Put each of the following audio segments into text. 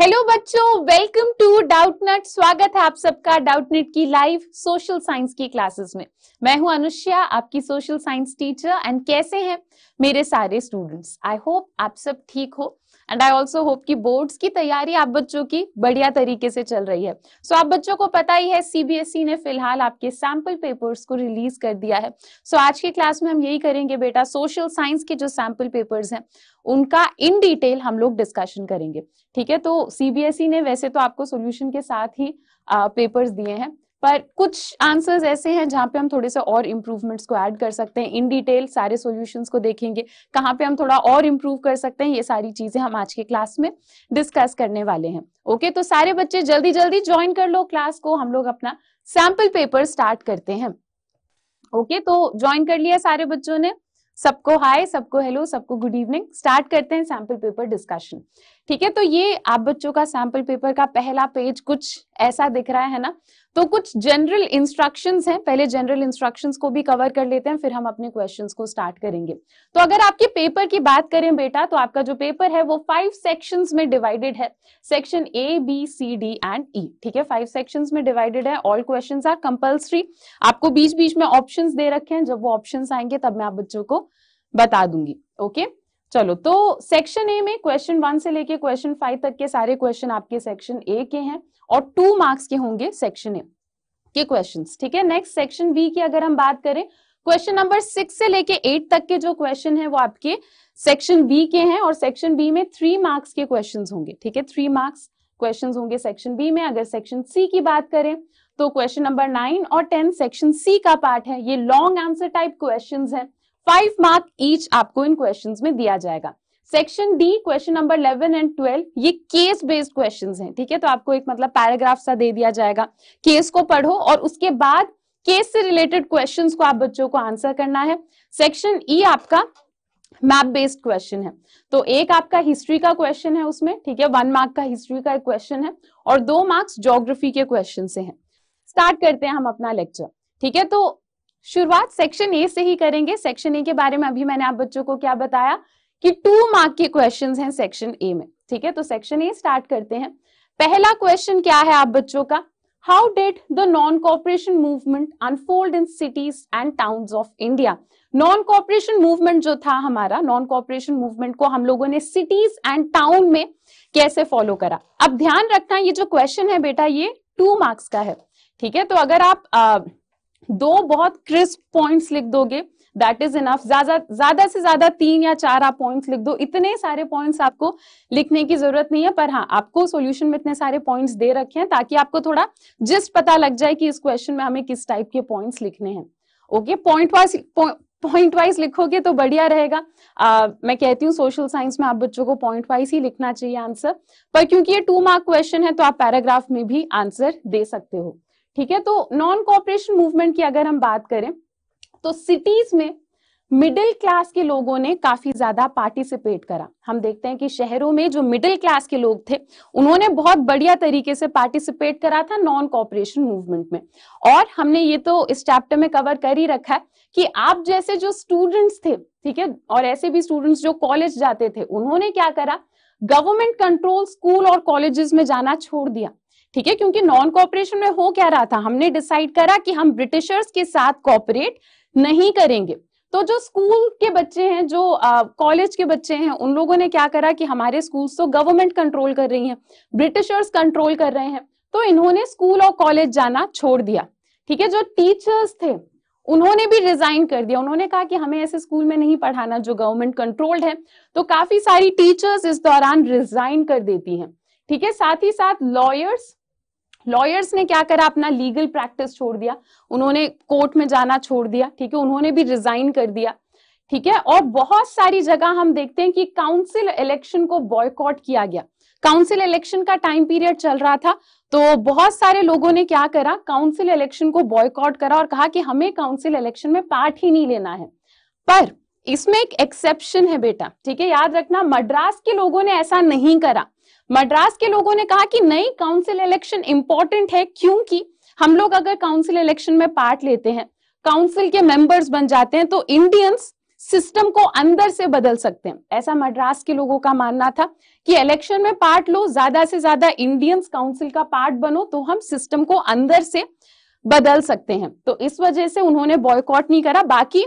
Hello बच्चों welcome to Doubtnut स्वागत है आप सबका डाउटनेट की लाइव सोशल साइंस की क्लासेस में मैं हूं अनुष्या आपकी सोशल साइंस टीचर एंड कैसे हैं मेरे सारे स्टूडेंट्स आई होप आप सब ठीक हो एंड आई ऑल्सो होप की बोर्ड की तैयारी आप बच्चों की बढ़िया तरीके से चल रही है सो so, आप बच्चों को पता ही है सीबीएसई e ने फिलहाल आपके सैम्पल पेपर्स को रिलीज कर दिया है सो so, आज की क्लास में हम यही करेंगे बेटा सोशल साइंस के जो सैंपल पेपर्स हैं उनका इन डिटेल हम लोग डिस्कशन करेंगे ठीक है तो सीबीएसई e ने वैसे तो आपको सोल्यूशन के साथ ही पेपर्स दिए हैं पर कुछ आंसर्स ऐसे हैं जहाँ पे हम थोड़े से और इम्प्रूवमेंट्स को ऐड कर सकते हैं इन डिटेल सारे सॉल्यूशंस को देखेंगे कहाँ पे हम थोड़ा और इम्प्रूव कर सकते हैं ये सारी चीजें हम आज के क्लास में डिस्कस करने वाले हैं ओके तो सारे बच्चे जल्दी जल्दी ज्वाइन कर लो क्लास को हम लोग अपना सैम्पल पेपर स्टार्ट करते हैं ओके तो ज्वाइन कर लिया सारे बच्चों ने सबको हाय सबको हेलो सबको गुड इवनिंग स्टार्ट करते हैं सैम्पल पेपर डिस्कशन ठीक है तो ये आप बच्चों का सैम्पल पेपर का पहला पेज कुछ ऐसा दिख रहा है ना तो कुछ जनरल इंस्ट्रक्शंस हैं पहले जनरल इंस्ट्रक्शंस को भी कवर कर लेते हैं फिर हम अपने क्वेश्चंस को स्टार्ट करेंगे तो अगर आपके पेपर की बात करें बेटा तो आपका जो पेपर है वो फाइव सेक्शंस में डिवाइडेड है section A B C D and E ठीक है फाइव सेक्शंस में डिवाइडेड है ऑल क्वेश्चन आर कंपल्सरी आपको बीच बीच में ऑप्शन दे रखे हैं जब वो ऑप्शन आएंगे तब मैं आप बच्चों को बता दूंगी ओके okay? चलो तो सेक्शन ए में क्वेश्चन वन से लेके क्वेश्चन फाइव तक के सारे क्वेश्चन आपके सेक्शन ए के हैं और टू मार्क्स के होंगे सेक्शन ए के क्वेश्चन ठीक है नेक्स्ट सेक्शन बी की अगर हम बात करें क्वेश्चन नंबर सिक्स से लेके एट तक के जो क्वेश्चन है वो आपके सेक्शन बी के हैं और सेक्शन बी में थ्री मार्क्स के क्वेश्चन होंगे ठीक है थ्री मार्क्स क्वेश्चन होंगे सेक्शन बी में अगर सेक्शन सी की बात करें तो क्वेश्चन नंबर नाइन और टेन सेक्शन सी का पार्ट है ये लॉन्ग आंसर टाइप क्वेश्चन है फाइव मार्क ईच आपको इन क्वेश्चन में दिया जाएगा section D question number 11 and 12 ये केस बेस्ड क्वेश्चंस हैं ठीक है तो आपको एक मतलब पैराग्राफ सा दे दिया जाएगा केस को पढ़ो और उसके बाद केस से रिलेटेड क्वेश्चंस को आप बच्चों को आंसर करना है सेक्शन ई e आपका मैप बेस्ड क्वेश्चन है तो एक आपका हिस्ट्री का क्वेश्चन है उसमें ठीक है वन मार्क का हिस्ट्री का एक क्वेश्चन है और दो मार्क्स ज्योग्राफी के क्वेश्चन से है स्टार्ट करते हैं हम अपना लेक्चर ठीक है तो शुरुआत सेक्शन ए से ही करेंगे सेक्शन ए के बारे में अभी मैंने आप बच्चों को क्या बताया कि टू मार्क के क्वेश्चन हैं सेक्शन ए में ठीक है तो सेक्शन ए स्टार्ट करते हैं पहला क्वेश्चन क्या है आप बच्चों का how did the non cooperation movement unfold in cities and town of India non cooperation movement जो था हमारा नॉन कॉपरेशन मूवमेंट को हम लोगों ने सिटीज एंड टाउन में कैसे फॉलो करा अब ध्यान रखना ये जो क्वेश्चन है बेटा ये टू मार्क्स का है ठीक है तो अगर आप दो बहुत क्रिस्प पॉइंट्स लिख दोगे दैट इज इनफ ज्यादा ज्यादा से ज्यादा तीन या चार आप पॉइंट्स लिख दो इतने सारे पॉइंट्स आपको लिखने की जरूरत नहीं है पर हाँ आपको सॉल्यूशन में इतने सारे पॉइंट्स दे रखे हैं ताकि आपको थोड़ा जिस्ट पता लग जाए कि इस क्वेश्चन में हमें किस टाइप के पॉइंट्स लिखने हैं okay point wise point wise लिखोगे तो बढ़िया रहेगा uh, मैं कहती हूँ सोशल साइंस में आप बच्चों को पॉइंट वाइज ही लिखना चाहिए आंसर पर क्योंकि ये टू मार्क क्वेश्चन है तो आप पैराग्राफ में भी आंसर दे सकते हो ठीक है तो नॉन कॉपरेशन मूवमेंट की अगर हम बात करें तो सिटीज में मिडिल क्लास के लोगों ने काफी ज्यादा पार्टिसिपेट करा हम देखते हैं कि शहरों में जो मिडिल क्लास के लोग थे उन्होंने बहुत बढ़िया तरीके से पार्टिसिपेट करा था नॉन कॉपरेशन मूवमेंट में और हमने ये तो इस चैप्टर में कवर कर ही रखा है कि आप जैसे जो स्टूडेंट्स थे ठीक है और ऐसे भी स्टूडेंट्स जो कॉलेज जाते थे उन्होंने क्या करा गवर्नमेंट कंट्रोल स्कूल और कॉलेजेस में जाना छोड़ दिया ठीक है क्योंकि नॉन कॉपरेशन में हो क्या रहा था हमने डिसाइड करा कि हम ब्रिटिशर्स के साथ कॉपरेट नहीं करेंगे तो जो स्कूल के बच्चे हैं जो कॉलेज के बच्चे हैं उन लोगों ने क्या करा कि हमारे स्कूल्स तो गवर्नमेंट कंट्रोल कर रही है ब्रिटिशर्स कंट्रोल कर रहे हैं तो इन्होंने स्कूल और कॉलेज जाना छोड़ दिया ठीक है जो टीचर्स थे उन्होंने भी रिजाइन कर दिया उन्होंने कहा कि हमें ऐसे स्कूल में नहीं पढ़ाना जो गवर्नमेंट कंट्रोल्ड है तो काफी सारी टीचर्स इस दौरान रिजाइन कर देती हैं ठीक है साथ ही साथ लॉयर्स लॉयर्स ने क्या करा अपना लीगल प्रैक्टिस छोड़ दिया उन्होंने कोर्ट में जाना छोड़ दिया ठीक है उन्होंने भी रिजाइन कर दिया ठीक है और बहुत सारी जगह हम देखते हैं कि काउंसिल इलेक्शन को बॉयकॉट किया गया काउंसिल इलेक्शन का टाइम पीरियड चल रहा था तो बहुत सारे लोगों ने क्या करा काउंसिल इलेक्शन को बॉयकॉट करा और कहा कि हमें काउंसिल इलेक्शन में पार्ट ही नहीं लेना है पर इसमें एक एक्सेप्शन है बेटा ठीक है याद रखना मद्रास के लोगों ने ऐसा नहीं करा मद्रास के लोगों ने कहा कि नई काउंसिल इलेक्शन इंपॉर्टेंट है क्योंकि हम लोग अगर काउंसिल इलेक्शन में पार्ट लेते हैं काउंसिल के मेंबर्स बन जाते हैं तो इंडियंस सिस्टम को अंदर से बदल सकते हैं ऐसा मद्रास के लोगों का मानना था कि इलेक्शन में पार्ट लो ज्यादा से ज्यादा इंडियंस काउंसिल का पार्ट बनो तो हम सिस्टम को अंदर से बदल सकते हैं तो इस वजह से उन्होंने बॉयकॉट नहीं करा बाकी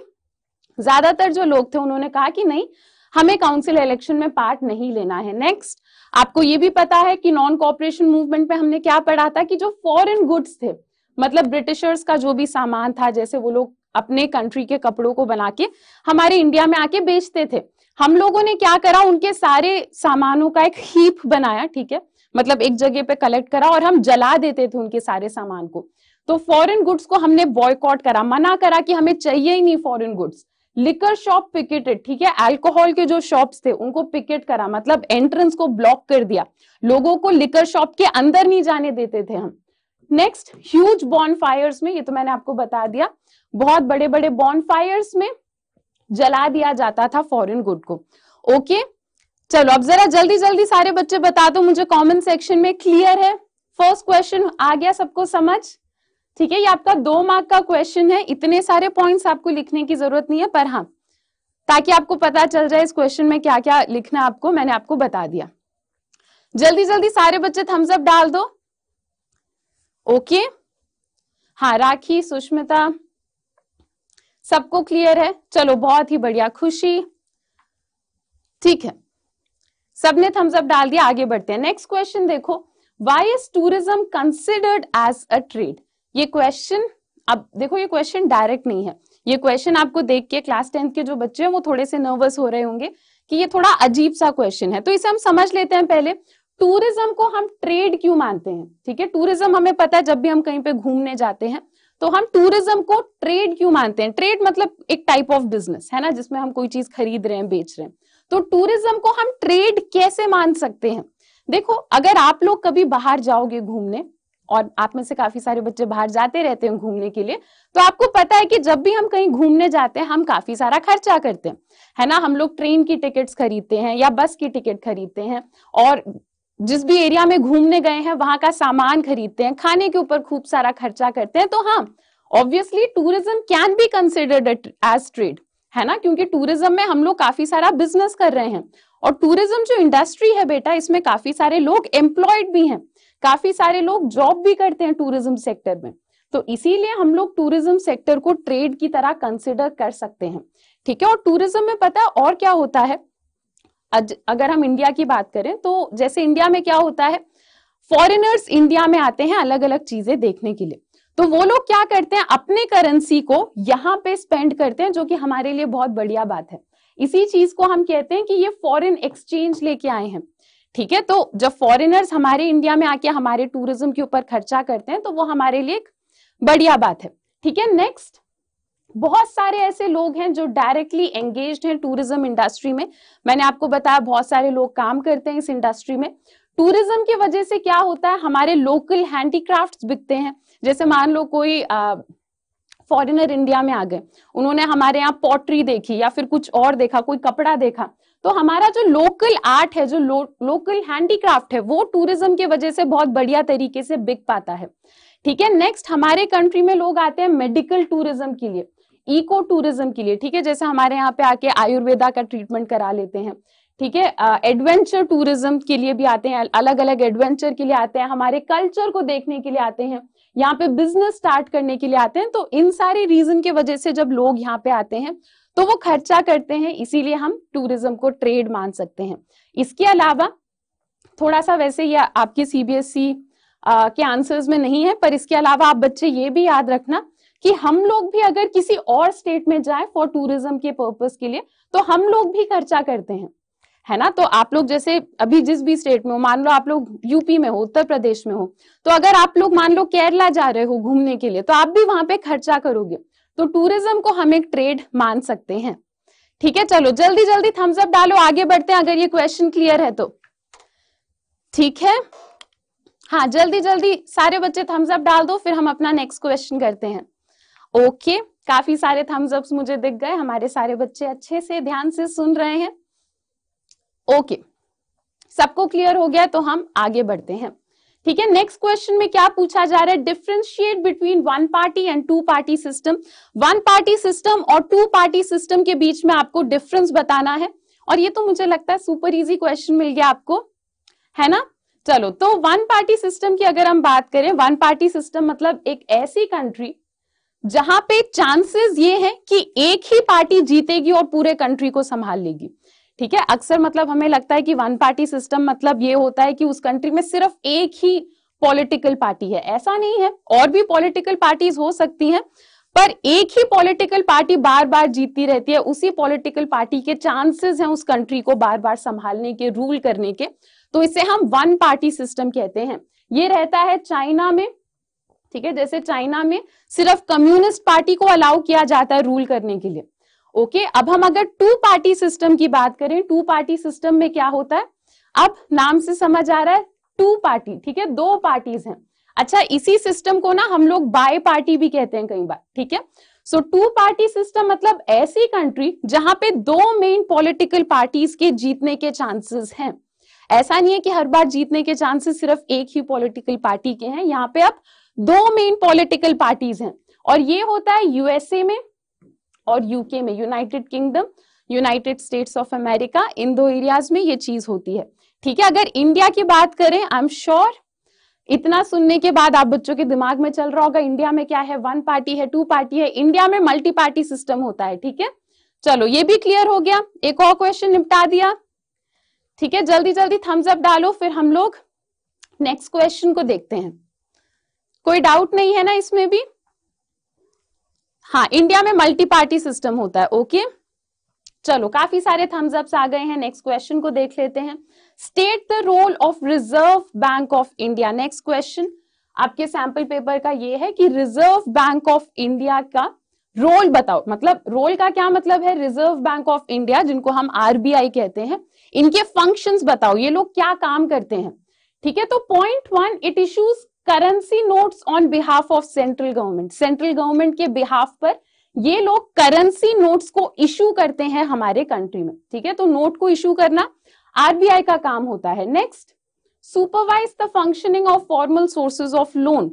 ज्यादातर जो लोग थे उन्होंने कहा कि नहीं हमें काउंसिल इलेक्शन में पार्ट नहीं लेना है नेक्स्ट आपको ये भी पता है कि नॉन कॉपरेशन मूवमेंट में हमने क्या पढ़ा था कि जो फॉरेन गुड्स थे मतलब ब्रिटिशर्स का जो भी सामान था जैसे वो लोग अपने कंट्री के कपड़ों को बना के हमारे इंडिया में आके बेचते थे हम लोगों ने क्या करा उनके सारे सामानों का एक हीप बनाया ठीक है मतलब एक जगह पे कलेक्ट करा और हम जला देते थे उनके सारे सामान को तो फॉरेन गुड्स को हमने बॉयकॉट करा मना करा कि हमें चाहिए ही नहीं foreign goods liquor shop picketed ठीक है अल्कोहल के जो शॉप्स थे उनको पिकेट करा मतलब एंट्रेंस को ब्लॉक कर दिया लोगों को लिकर शॉप के अंदर नहीं जाने देते थे हम नेक्स्ट ह्यूज बॉन्ड फायर्स में ये तो मैंने आपको बता दिया बहुत बड़े बड़े बॉन्ड फायर्स में जला दिया जाता था फॉरिन गुड को ओके okay? चलो अब जरा जल्दी जल्दी सारे बच्चे बता दो मुझे कॉमेंट सेक्शन में क्लियर है फर्स्ट क्वेश्चन आ गया सबको समझ ठीक है ये आपका दो मार्क का क्वेश्चन है इतने सारे पॉइंट्स आपको लिखने की जरूरत नहीं है पर हाँ ताकि आपको पता चल जाए इस क्वेश्चन में क्या क्या लिखना आपको मैंने आपको बता दिया जल्दी जल्दी सारे बच्चे थम्सअप डाल दो ओके हाँ राखी सुष्मिता सबको क्लियर है चलो बहुत ही बढ़िया खुशी ठीक है सबने थम्सअप डाल दिया आगे बढ़ते हैं नेक्स्ट क्वेश्चन देखो why is tourism considered as a trade ये क्वेश्चन अब देखो ये क्वेश्चन डायरेक्ट नहीं है ये क्वेश्चन आपको देख के क्लास टेंथ के जो बच्चे हैं वो थोड़े से नर्वस हो रहे होंगे कि ये थोड़ा अजीब सा क्वेश्चन है तो इसे हम समझ लेते हैं पहले टूरिज्म को हम ट्रेड क्यों मानते हैं ठीक है टूरिज्म हमें पता है जब भी हम कहीं पे घूमने जाते हैं तो हम टूरिज्म को ट्रेड क्यों मानते हैं ट्रेड मतलब एक टाइप ऑफ बिजनेस है ना जिसमें हम कोई चीज खरीद रहे हैं बेच रहे हैं तो टूरिज्म को हम ट्रेड कैसे मान सकते हैं देखो अगर आप लोग कभी बाहर जाओगे घूमने और आप में से काफी सारे बच्चे बाहर जाते रहते हैं घूमने के लिए तो आपको पता है कि जब भी हम कहीं घूमने जाते हैं हम काफी सारा खर्चा करते हैं है ना हम लोग ट्रेन की टिकट्स खरीदते हैं या बस की टिकट खरीदते हैं और जिस भी एरिया में घूमने गए हैं वहां का सामान खरीदते हैं खाने के ऊपर खूब सारा खर्चा करते हैं तो हाँ obviously tourism can be considered as trade है ना क्योंकि टूरिज्म में हम लोग काफी सारा बिजनेस कर रहे हैं और टूरिज्म जो इंडस्ट्री है बेटा इसमें काफी सारे लोग एम्प्लॉयड भी हैं काफी सारे लोग जॉब भी करते हैं टूरिज्म सेक्टर में तो इसीलिए हम लोग टूरिज्म सेक्टर को ट्रेड की तरह कंसिडर कर सकते हैं ठीक है और टूरिज्म में पता है और क्या होता है अज, अगर हम इंडिया की बात करें तो जैसे इंडिया में क्या होता है फॉरेनर्स इंडिया में आते हैं अलग अलग चीजें देखने के लिए तो वो लोग क्या करते हैं अपने करेंसी को यहाँ पे स्पेंड करते हैं जो कि हमारे लिए बहुत बढ़िया बात है इसी चीज को हम कहते हैं कि ये फॉरेन एक्सचेंज लेके आए हैं ठीक है तो जब फॉरेनर्स हमारे इंडिया में आके हमारे टूरिज्म के ऊपर खर्चा करते हैं तो वो हमारे लिए एक बढ़िया बात है ठीक है नेक्स्ट बहुत सारे ऐसे लोग हैं जो डायरेक्टली एंगेज हैं टूरिज्म इंडस्ट्री में मैंने आपको बताया बहुत सारे लोग काम करते हैं इस इंडस्ट्री में टूरिज्म की वजह से क्या होता है हमारे लोकल हैंडीक्राफ्ट बिकते हैं जैसे मान लो कोई आ, फॉरेनर इंडिया में आ गए उन्होंने हमारे यहाँ पॉटरी देखी या फिर कुछ और देखा कोई कपड़ा देखा तो हमारा जो लोकल आर्ट है जो लो, लोकल हैंडीक्राफ्ट है वो टूरिज्म की वजह से बहुत बढ़िया तरीके से बिक पाता है ठीक है नेक्स्ट हमारे कंट्री में लोग आते हैं मेडिकल टूरिज्म के लिए इको टूरिज्म के लिए ठीक है जैसे हमारे यहाँ पे आके आयुर्वेदा का ट्रीटमेंट करा लेते हैं ठीक है एडवेंचर टूरिज्म के लिए भी आते हैं अलग अलग एडवेंचर के लिए आते हैं हमारे कल्चर को देखने के लिए आते हैं यहाँ पे बिजनेस स्टार्ट करने के लिए आते हैं तो इन सारे रीजन के वजह से जब लोग यहाँ पे आते हैं तो वो खर्चा करते हैं इसीलिए हम टूरिज्म को ट्रेड मान सकते हैं इसके अलावा थोड़ा सा वैसे ये आपके सीबीएसई e, के आंसर्स में नहीं है पर इसके अलावा आप बच्चे ये भी याद रखना कि हम लोग भी अगर किसी और स्टेट में जाए फॉर टूरिज्म के पर्पज के लिए तो हम लोग भी खर्चा करते हैं है ना तो आप लोग जैसे अभी जिस भी स्टेट में हो मान लो आप लोग यूपी में हो उत्तर प्रदेश में हो तो अगर आप लोग मान लो केरला जा रहे हो घूमने के लिए तो आप भी वहां पे खर्चा करोगे तो टूरिज्म को हम एक ट्रेड मान सकते हैं ठीक है चलो जल्दी जल्दी थम्स अप डालो आगे बढ़ते हैं अगर ये क्वेश्चन क्लियर है तो ठीक है हाँ जल्दी जल्दी सारे बच्चे थम्स अप डाल दो फिर हम अपना नेक्स्ट क्वेश्चन करते हैं ओके काफी सारे थम्स मुझे दिख गए हमारे सारे बच्चे अच्छे से ध्यान से सुन रहे हैं ओके सबको क्लियर हो गया तो हम आगे बढ़ते हैं ठीक है नेक्स्ट क्वेश्चन में क्या पूछा जा रहा है differentiate between one party and two party system one party system और टू पार्टी सिस्टम के बीच में आपको डिफरेंस बताना है और ये तो मुझे लगता है सुपर इजी क्वेश्चन मिल गया आपको है ना चलो तो वन पार्टी सिस्टम की अगर हम बात करें वन पार्टी सिस्टम मतलब एक ऐसी कंट्री जहां पे चांसेस ये है कि एक ही पार्टी जीतेगी और पूरे कंट्री को संभाल लेगी ठीक है अक्सर मतलब हमें लगता है कि वन पार्टी सिस्टम मतलब ये होता है कि उस कंट्री में सिर्फ एक ही पॉलिटिकल पार्टी है ऐसा नहीं है और भी पॉलिटिकल पार्टीज हो सकती हैं पर एक ही पॉलिटिकल पार्टी बार बार जीतती रहती है उसी पॉलिटिकल पार्टी के चांसेस हैं उस कंट्री को बार बार संभालने के रूल करने के तो इसे हम वन पार्टी सिस्टम कहते हैं ये रहता है चाइना में ठीक है जैसे चाइना में सिर्फ कम्युनिस्ट पार्टी को अलाउ किया जाता है रूल करने के लिए ओके अब हम अगर टू पार्टी सिस्टम की बात करें टू पार्टी सिस्टम में क्या होता है अब नाम से समझ आ रहा है टू पार्टी ठीक है दो पार्टीज हैं अच्छा इसी सिस्टम को ना हम लोग बाय पार्टी भी कहते हैं कई बार ठीक है सो टू पार्टी सिस्टम मतलब ऐसी कंट्री जहां पे दो मेन पॉलिटिकल पार्टीज के जीतने के चांसेस हैं ऐसा नहीं है कि हर बार जीतने के चांसेस सिर्फ एक ही पॉलिटिकल पार्टी के हैं यहाँ पे अब दो मेन पॉलिटिकल पार्टीज हैं और ये होता है यूएसए में और यूके में United Kingdom United States of America इन दो एरियाज में ये चीज होती है ठीक है अगर इंडिया की बात करें आई एम श्योर इतना सुनने के बाद आप बच्चों के दिमाग में चल रहा होगा इंडिया में क्या है वन पार्टी है टू पार्टी है इंडिया में मल्टी पार्टी सिस्टम होता है ठीक है चलो ये भी क्लियर हो गया एक और क्वेश्चन निपटा दिया ठीक है जल्दी जल्दी थम्स अप डालो फिर हम लोग नेक्स्ट क्वेश्चन को देखते हैं कोई डाउट नहीं है ना इसमें भी हाँ इंडिया में मल्टी पार्टी सिस्टम होता है ओके चलो काफी सारे थम्स अप्स आ गए हैं नेक्स्ट क्वेश्चन को देख लेते हैं state the role of reserve bank of India next question आपके सैंपल पेपर का ये है कि रिजर्व बैंक ऑफ इंडिया का रोल बताओ मतलब रोल का क्या मतलब है रिजर्व बैंक ऑफ इंडिया जिनको हम आरबीआई कहते हैं इनके फंक्शंस बताओ ये लोग क्या काम करते हैं ठीक है तो point one it issues currency notes on behalf of central government central government के बिहाफ पर ये लोग करेंसी नोट्स को इशू करते हैं हमारे कंट्री में ठीक है तो नोट को इशू करना आरबीआई का काम होता है next supervise the functioning of formal sources of loan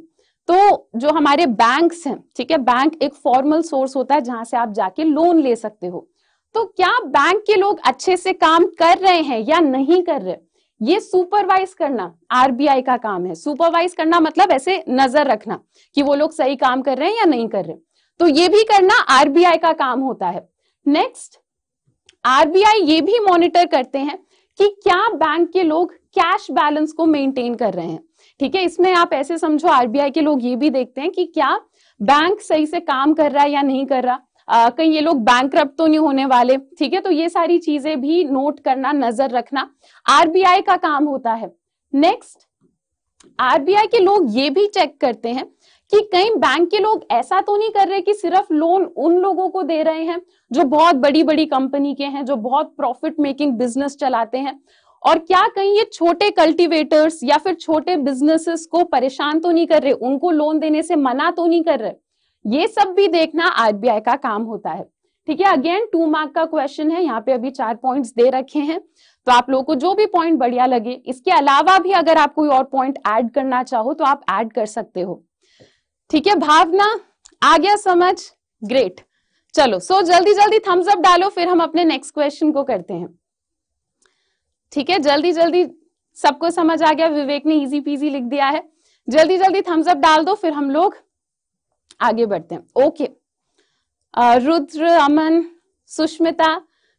तो जो हमारे बैंक्स हैं ठीक है बैंक एक फॉर्मल सोर्स होता है जहां से आप जाके लोन ले सकते हो तो क्या बैंक के लोग अच्छे से काम कर रहे हैं या नहीं कर रहे ये सुपरवाइज करना आरबीआई का काम है सुपरवाइज करना मतलब ऐसे नजर रखना कि वो लोग सही काम कर रहे हैं या नहीं कर रहे तो ये भी करना आरबीआई का काम होता है नेक्स्ट आरबीआई ये भी मॉनिटर करते हैं कि क्या बैंक के लोग कैश बैलेंस को मेंटेन कर रहे हैं ठीक है इसमें आप ऐसे समझो आरबीआई के लोग ये भी देखते हैं कि क्या बैंक सही से काम कर रहा है या नहीं कर रहा आ, कहीं ये लोग बैंक तो नहीं होने वाले ठीक है तो ये सारी चीजें भी नोट करना नजर रखना आरबीआई का काम होता है नेक्स्ट आरबीआई के लोग ये भी चेक करते हैं कि कई बैंक के लोग ऐसा तो नहीं कर रहे कि सिर्फ लोन उन लोगों को दे रहे हैं जो बहुत बड़ी बड़ी कंपनी के हैं जो बहुत प्रॉफिट मेकिंग बिजनेस चलाते हैं और क्या कहीं ये छोटे कल्टीवेटर्स या फिर छोटे बिजनेसेस को परेशान तो नहीं कर रहे उनको लोन देने से मना तो नहीं कर रहे ये सब भी देखना आरबीआई का काम होता है ठीक है अगेन टू मार्क का क्वेश्चन है यहाँ पे अभी चार पॉइंट्स दे रखे हैं तो आप लोगों को जो भी पॉइंट बढ़िया लगे इसके अलावा भी अगर आप कोई और पॉइंट ऐड करना चाहो तो आप ऐड कर सकते हो ठीक है भावना आ गया समझ ग्रेट चलो सो so, जल्दी जल्दी थम्स अप डालो फिर हम अपने नेक्स्ट क्वेश्चन को करते हैं ठीक है जल्दी जल्दी सबको समझ आ गया विवेक ने इजी पीजी लिख दिया है जल्दी जल्दी थम्स अप डाल दो फिर हम लोग आगे बढ़ते हैं ओके रुद्र अमन सुष्मिता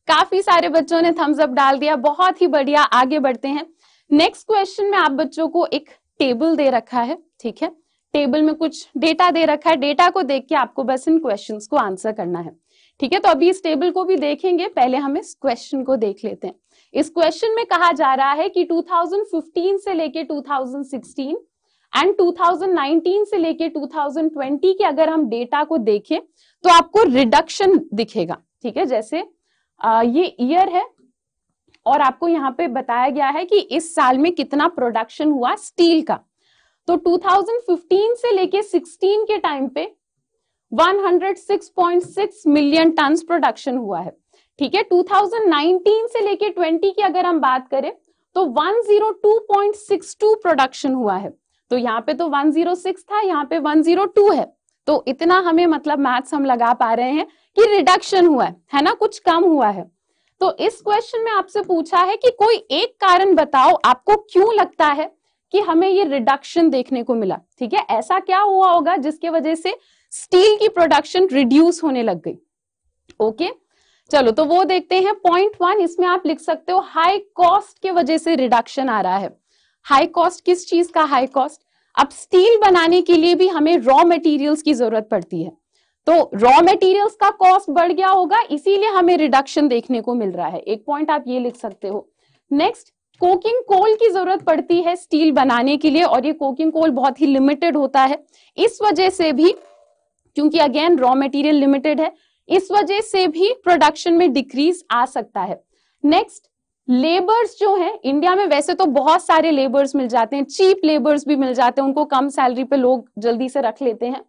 काफी सारे बच्चों ने थम्स अप डाल दिया बहुत ही बढ़िया आगे बढ़ते हैं नेक्स्ट क्वेश्चन में आप बच्चों को एक टेबल दे रखा है ठीक है टेबल में कुछ डेटा दे रखा है डेटा को देख के आपको बस इन क्वेश्चंस को आंसर करना है ठीक है तो अभी इस टेबल को भी देखेंगे पहले हम इस क्वेश्चन को देख लेते हैं इस क्वेश्चन में कहा जा रहा है कि 2015 से लेके 2016 एंड 2019 से लेके 2020 के अगर हम डेटा को देखें तो आपको रिडक्शन दिखेगा ठीक है जैसे आ, ये ईयर है और आपको यहाँ पे बताया गया है कि इस साल में कितना प्रोडक्शन हुआ स्टील का तो 2015 से लेके 16 के टाइम पे 106.6 मिलियन टन प्रोडक्शन हुआ है ठीक है 2019 से लेके 20 की अगर हम बात करें तो 102.62 प्रोडक्शन हुआ है तो यहाँ पे तो 106 था यहाँ पे 102 है तो इतना हमें मतलब मैथ्स हम लगा पा रहे हैं कि रिडक्शन हुआ है है ना कुछ कम हुआ है तो इस क्वेश्चन में आपसे पूछा है कि कोई एक कारण बताओ आपको क्यों लगता है कि हमें ये रिडक्शन देखने को मिला ठीक है ऐसा क्या हुआ होगा जिसके वजह से स्टील की प्रोडक्शन रिड्यूस होने लग गई ओके चलो तो वो देखते हैं पॉइंट वन इसमें आप लिख सकते हो हाई कॉस्ट के वजह से रिडक्शन आ रहा है हाई कॉस्ट किस चीज का हाई कॉस्ट अब स्टील बनाने के लिए भी हमें रॉ मटेरियल्स की जरूरत पड़ती है तो रॉ मटेरियल्स का कॉस्ट बढ़ गया होगा इसीलिए हमें रिडक्शन देखने को मिल रहा है एक पॉइंट आप ये लिख सकते हो नेक्स्ट कोकिंग कोल की जरूरत पड़ती है स्टील बनाने के लिए और ये कोकिंग कोल बहुत ही लिमिटेड होता है इस वजह से भी क्योंकि अगेन रॉ मटेरियल लिमिटेड है इस वजह से भी प्रोडक्शन में डिक्रीज आ सकता है नेक्स्ट लेबर्स जो हैं इंडिया में वैसे तो बहुत सारे लेबर्स मिल जाते हैं चीप लेबर्स भी मिल जाते हैं उनको कम सैलरी पे लोग जल्दी से रख लेते हैं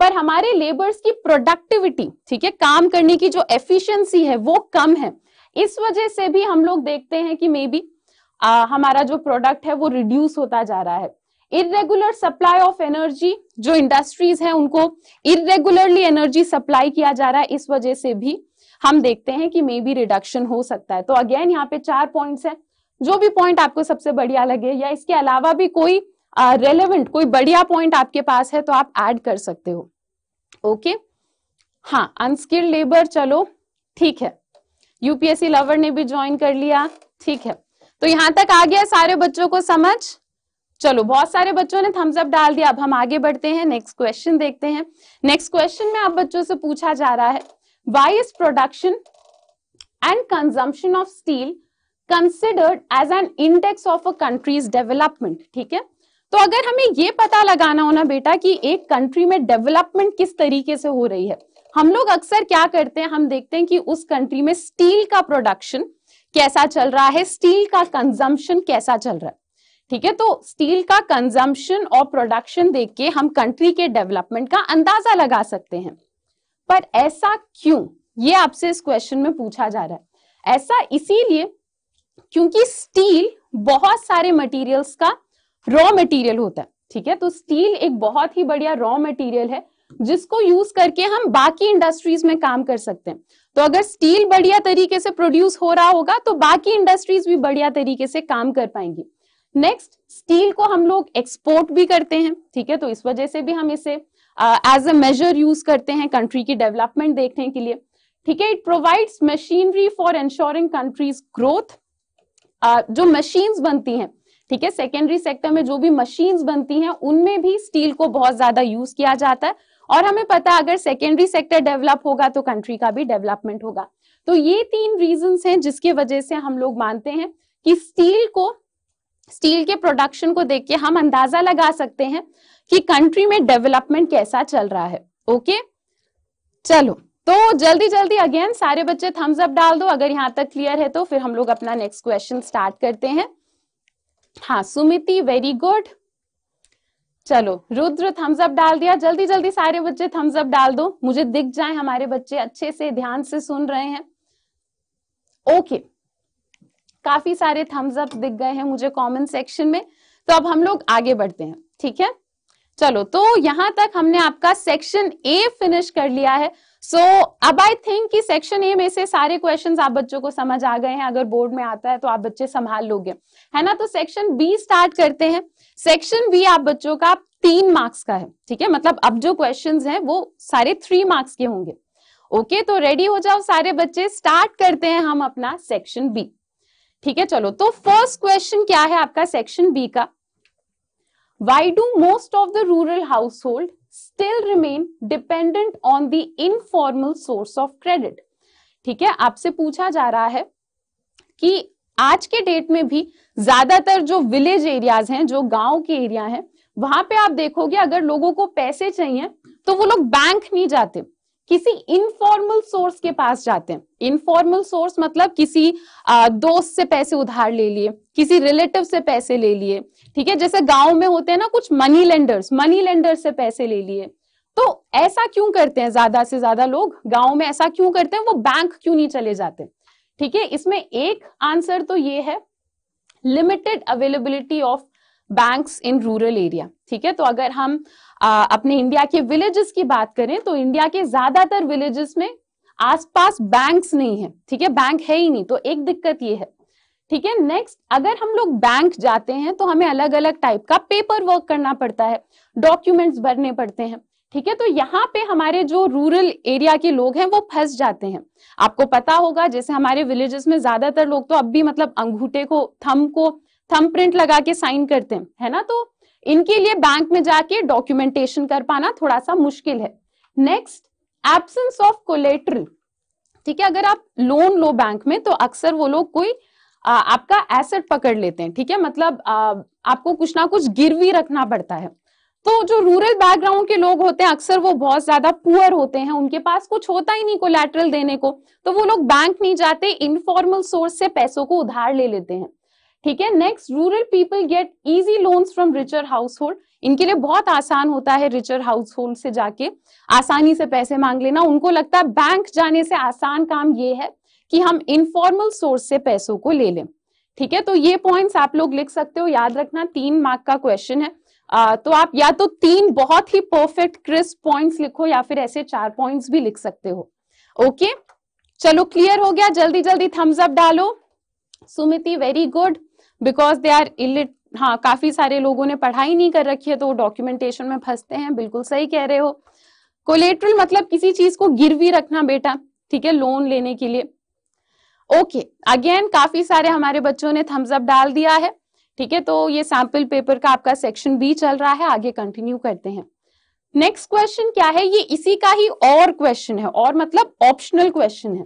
पर हमारे लेबर्स की प्रोडक्टिविटी ठीक है काम करने की जो एफिशिएंसी है वो कम है इस वजह से भी हम लोग देखते हैं कि मे बी हमारा जो प्रोडक्ट है वो रिड्यूस होता जा रहा है इरेगुलर सप्लाई ऑफ एनर्जी जो इंडस्ट्रीज है उनको इरेगुलरली एनर्जी सप्लाई किया जा रहा है इस वजह से भी हम देखते हैं कि मे बी रिडक्शन हो सकता है तो अगेन यहाँ पे चार पॉइंट्स है जो भी पॉइंट आपको सबसे बढ़िया लगे या इसके अलावा भी कोई रेलेवेंट uh, कोई बढ़िया पॉइंट आपके पास है तो आप ऐड कर सकते हो ओके okay? हाँ अनस्किल्ड लेबर चलो ठीक है यूपीएससी लवर ने भी ज्वाइन कर लिया ठीक है तो यहां तक आ गया सारे बच्चों को समझ चलो बहुत सारे बच्चों ने थम्स अप डाल दिया अब हम आगे बढ़ते हैं नेक्स्ट क्वेश्चन देखते हैं नेक्स्ट क्वेश्चन में आप बच्चों से पूछा जा रहा है Why is production and consumption of steel considered as an index of a country's development? ठीक है तो अगर हमें ये पता लगाना होना बेटा कि एक कंट्री में डेवलपमेंट किस तरीके से हो रही है हम लोग अक्सर क्या करते हैं हम देखते हैं कि उस कंट्री में स्टील का प्रोडक्शन कैसा चल रहा है स्टील का कंजम्पशन कैसा चल रहा है ठीक है तो स्टील का कंजम्पशन और प्रोडक्शन देख के हम कंट्री के डेवलपमेंट का अंदाजा लगा सकते हैं पर ऐसा क्यों ये आपसे इस क्वेश्चन में पूछा जा रहा है ऐसा इसीलिए क्योंकि स्टील बहुत सारे मटेरियल्स का रॉ मटेरियल होता है ठीक है तो स्टील एक बहुत ही बढ़िया रॉ मटेरियल है जिसको यूज करके हम बाकी इंडस्ट्रीज में काम कर सकते हैं तो अगर स्टील बढ़िया तरीके से प्रोड्यूस हो रहा होगा तो बाकी इंडस्ट्रीज भी बढ़िया तरीके से काम कर पाएंगी नेक्स्ट स्टील को हम लोग एक्सपोर्ट भी करते हैं ठीक है तो इस वजह से भी हम इसे एज अ मेजर यूज करते हैं कंट्री की डेवलपमेंट देखने के लिए ठीक है it provides machinery for insuring countries growth जो मशीन्स बनती हैं ठीक है सेकेंडरी सेक्टर में जो भी मशीन्स बनती हैं उनमें भी स्टील को बहुत ज्यादा यूज किया जाता है और हमें पता है अगर सेकेंडरी सेक्टर डेवलप होगा तो कंट्री का भी डेवलपमेंट होगा तो ये तीन रीजंस हैं जिसके वजह से हम लोग मानते हैं कि स्टील को स्टील के प्रोडक्शन को देख के हम अंदाजा लगा सकते हैं कि कंट्री में डेवलपमेंट कैसा चल रहा है ओके चलो तो जल्दी जल्दी अगेन सारे बच्चे थम्स अप डाल दो अगर यहां तक क्लियर है तो फिर हम लोग अपना नेक्स्ट क्वेश्चन स्टार्ट करते हैं हाँ सुमिति वेरी गुड चलो रुद्र थम्स अप डाल दिया जल्दी जल्दी सारे बच्चे थम्स अप डाल दो मुझे दिख जाए हमारे बच्चे अच्छे से ध्यान से सुन रहे हैं ओके okay. काफी सारे थम्स अप दिख गए हैं मुझे कमेंट सेक्शन में तो अब हम लोग आगे बढ़ते हैं ठीक है चलो तो यहां तक हमने आपका सेक्शन ए फिनिश कर लिया है सो so, अब आई थिंक कि सेक्शन ए में से सारे क्वेश्चंस आप बच्चों को समझ आ गए हैं अगर बोर्ड में आता है तो आप बच्चे संभाल लोगे है ना तो सेक्शन बी स्टार्ट करते हैं सेक्शन बी आप बच्चों का तीन मार्क्स का है ठीक है मतलब अब जो क्वेश्चंस हैं वो सारे थ्री मार्क्स के होंगे ओके okay, तो रेडी हो जाओ सारे बच्चे स्टार्ट करते हैं हम अपना सेक्शन बी ठीक है चलो तो फर्स्ट क्वेश्चन क्या है आपका सेक्शन बी का why do most of the rural household still remain dependent on the informal source of credit ठीक है आपसे पूछा जा रहा है कि आज के डेट में भी ज्यादातर जो विलेज एरियाज हैं जो गांव के एरिया हैं वहां पे आप देखोगे अगर लोगों को पैसे चाहिए तो वो लोग बैंक नहीं जाते किसी इनफॉर्मल सोर्स के पास जाते हैं इनफॉर्मल सोर्स मतलब किसी दोस्त से पैसे उधार ले लिए किसी रिलेटिव से पैसे ले लिए ठीक है जैसे गांव में होते हैं ना कुछ मनी लेंडर्स मनी लेंडर्स से पैसे ले लिए तो ऐसा क्यों करते हैं ज्यादा से ज्यादा लोग गांव में ऐसा क्यों करते हैं वो बैंक क्यों नहीं चले जाते ठीक है इसमें एक आंसर तो ये है limited availability of banks in rural area ठीक है तो अगर हम अपने इंडिया के विलेजेस की बात करें तो इंडिया के ज्यादातर विलेजेस में आसपास बैंक्स नहीं है ठीक है बैंक है ही नहीं तो एक दिक्कत ये है ठीक है नेक्स्ट अगर हम लोग बैंक जाते हैं तो हमें अलग अलग टाइप का पेपर वर्क करना पड़ता है डॉक्यूमेंट्स भरने पड़ते हैं ठीक है तो यहाँ पे हमारे जो रूरल एरिया के लोग हैं वो फंस जाते हैं आपको पता होगा जैसे हमारे विलेजेस में ज्यादातर लोग तो अब भी मतलब अंगूठे को थम को थम प्रिंट लगा के साइन करते हैं है ना तो इनके लिए बैंक में जाके डॉक्यूमेंटेशन कर पाना थोड़ा सा मुश्किल है नेक्स्ट एब्सेंस ऑफ कोलेट्रल ठीक है अगर आप लोन लो बैंक में तो अक्सर वो लोग कोई आ, आपका एसेट पकड़ लेते हैं ठीक है मतलब आ, आपको कुछ ना कुछ गिरवी रखना पड़ता है तो जो रूरल बैकग्राउंड के लोग होते हैं अक्सर वो बहुत ज्यादा पुअर होते हैं उनके पास कुछ होता ही नहीं कोलेट्रल देने को तो वो लोग बैंक नहीं जाते इनफॉर्मल सोर्स से पैसों को उधार ले लेते हैं ठीक है next rural people get easy loans from richer household इनके लिए बहुत आसान होता है रिचर हाउस होल्ड से जाके आसानी से पैसे मांग लेना उनको लगता है बैंक जाने से आसान काम ये है कि हम इनफॉर्मल सोर्स से पैसों को ले लें ठीक है तो ये पॉइंट्स आप लोग लिख सकते हो याद रखना तीन मार्क का क्वेश्चन है आ, तो आप या तो तीन बहुत ही परफेक्ट क्रिस्प पॉइंट्स लिखो या फिर ऐसे चार पॉइंट्स भी लिख सकते हो ओके चलो क्लियर हो गया जल्दी जल्दी थम्सअप डालो Sumiti very good because they are elite हाँ काफी सारे लोगों ने पढ़ाई नहीं कर रखी है तो वो डॉक्यूमेंटेशन में फंसते हैं बिल्कुल सही कह रहे हो कोलेट्रल मतलब किसी चीज को गिरवी रखना बेटा ठीक है लोन लेने के लिए ओके okay, अगेन काफी सारे हमारे बच्चों ने थम्स अप डाल दिया है ठीक है तो ये सैंपल पेपर का आपका सेक्शन बी चल रहा है आगे कंटिन्यू करते हैं नेक्स्ट क्वेश्चन क्या है ये इसी का ही और क्वेश्चन है और मतलब ऑप्शनल क्वेश्चन है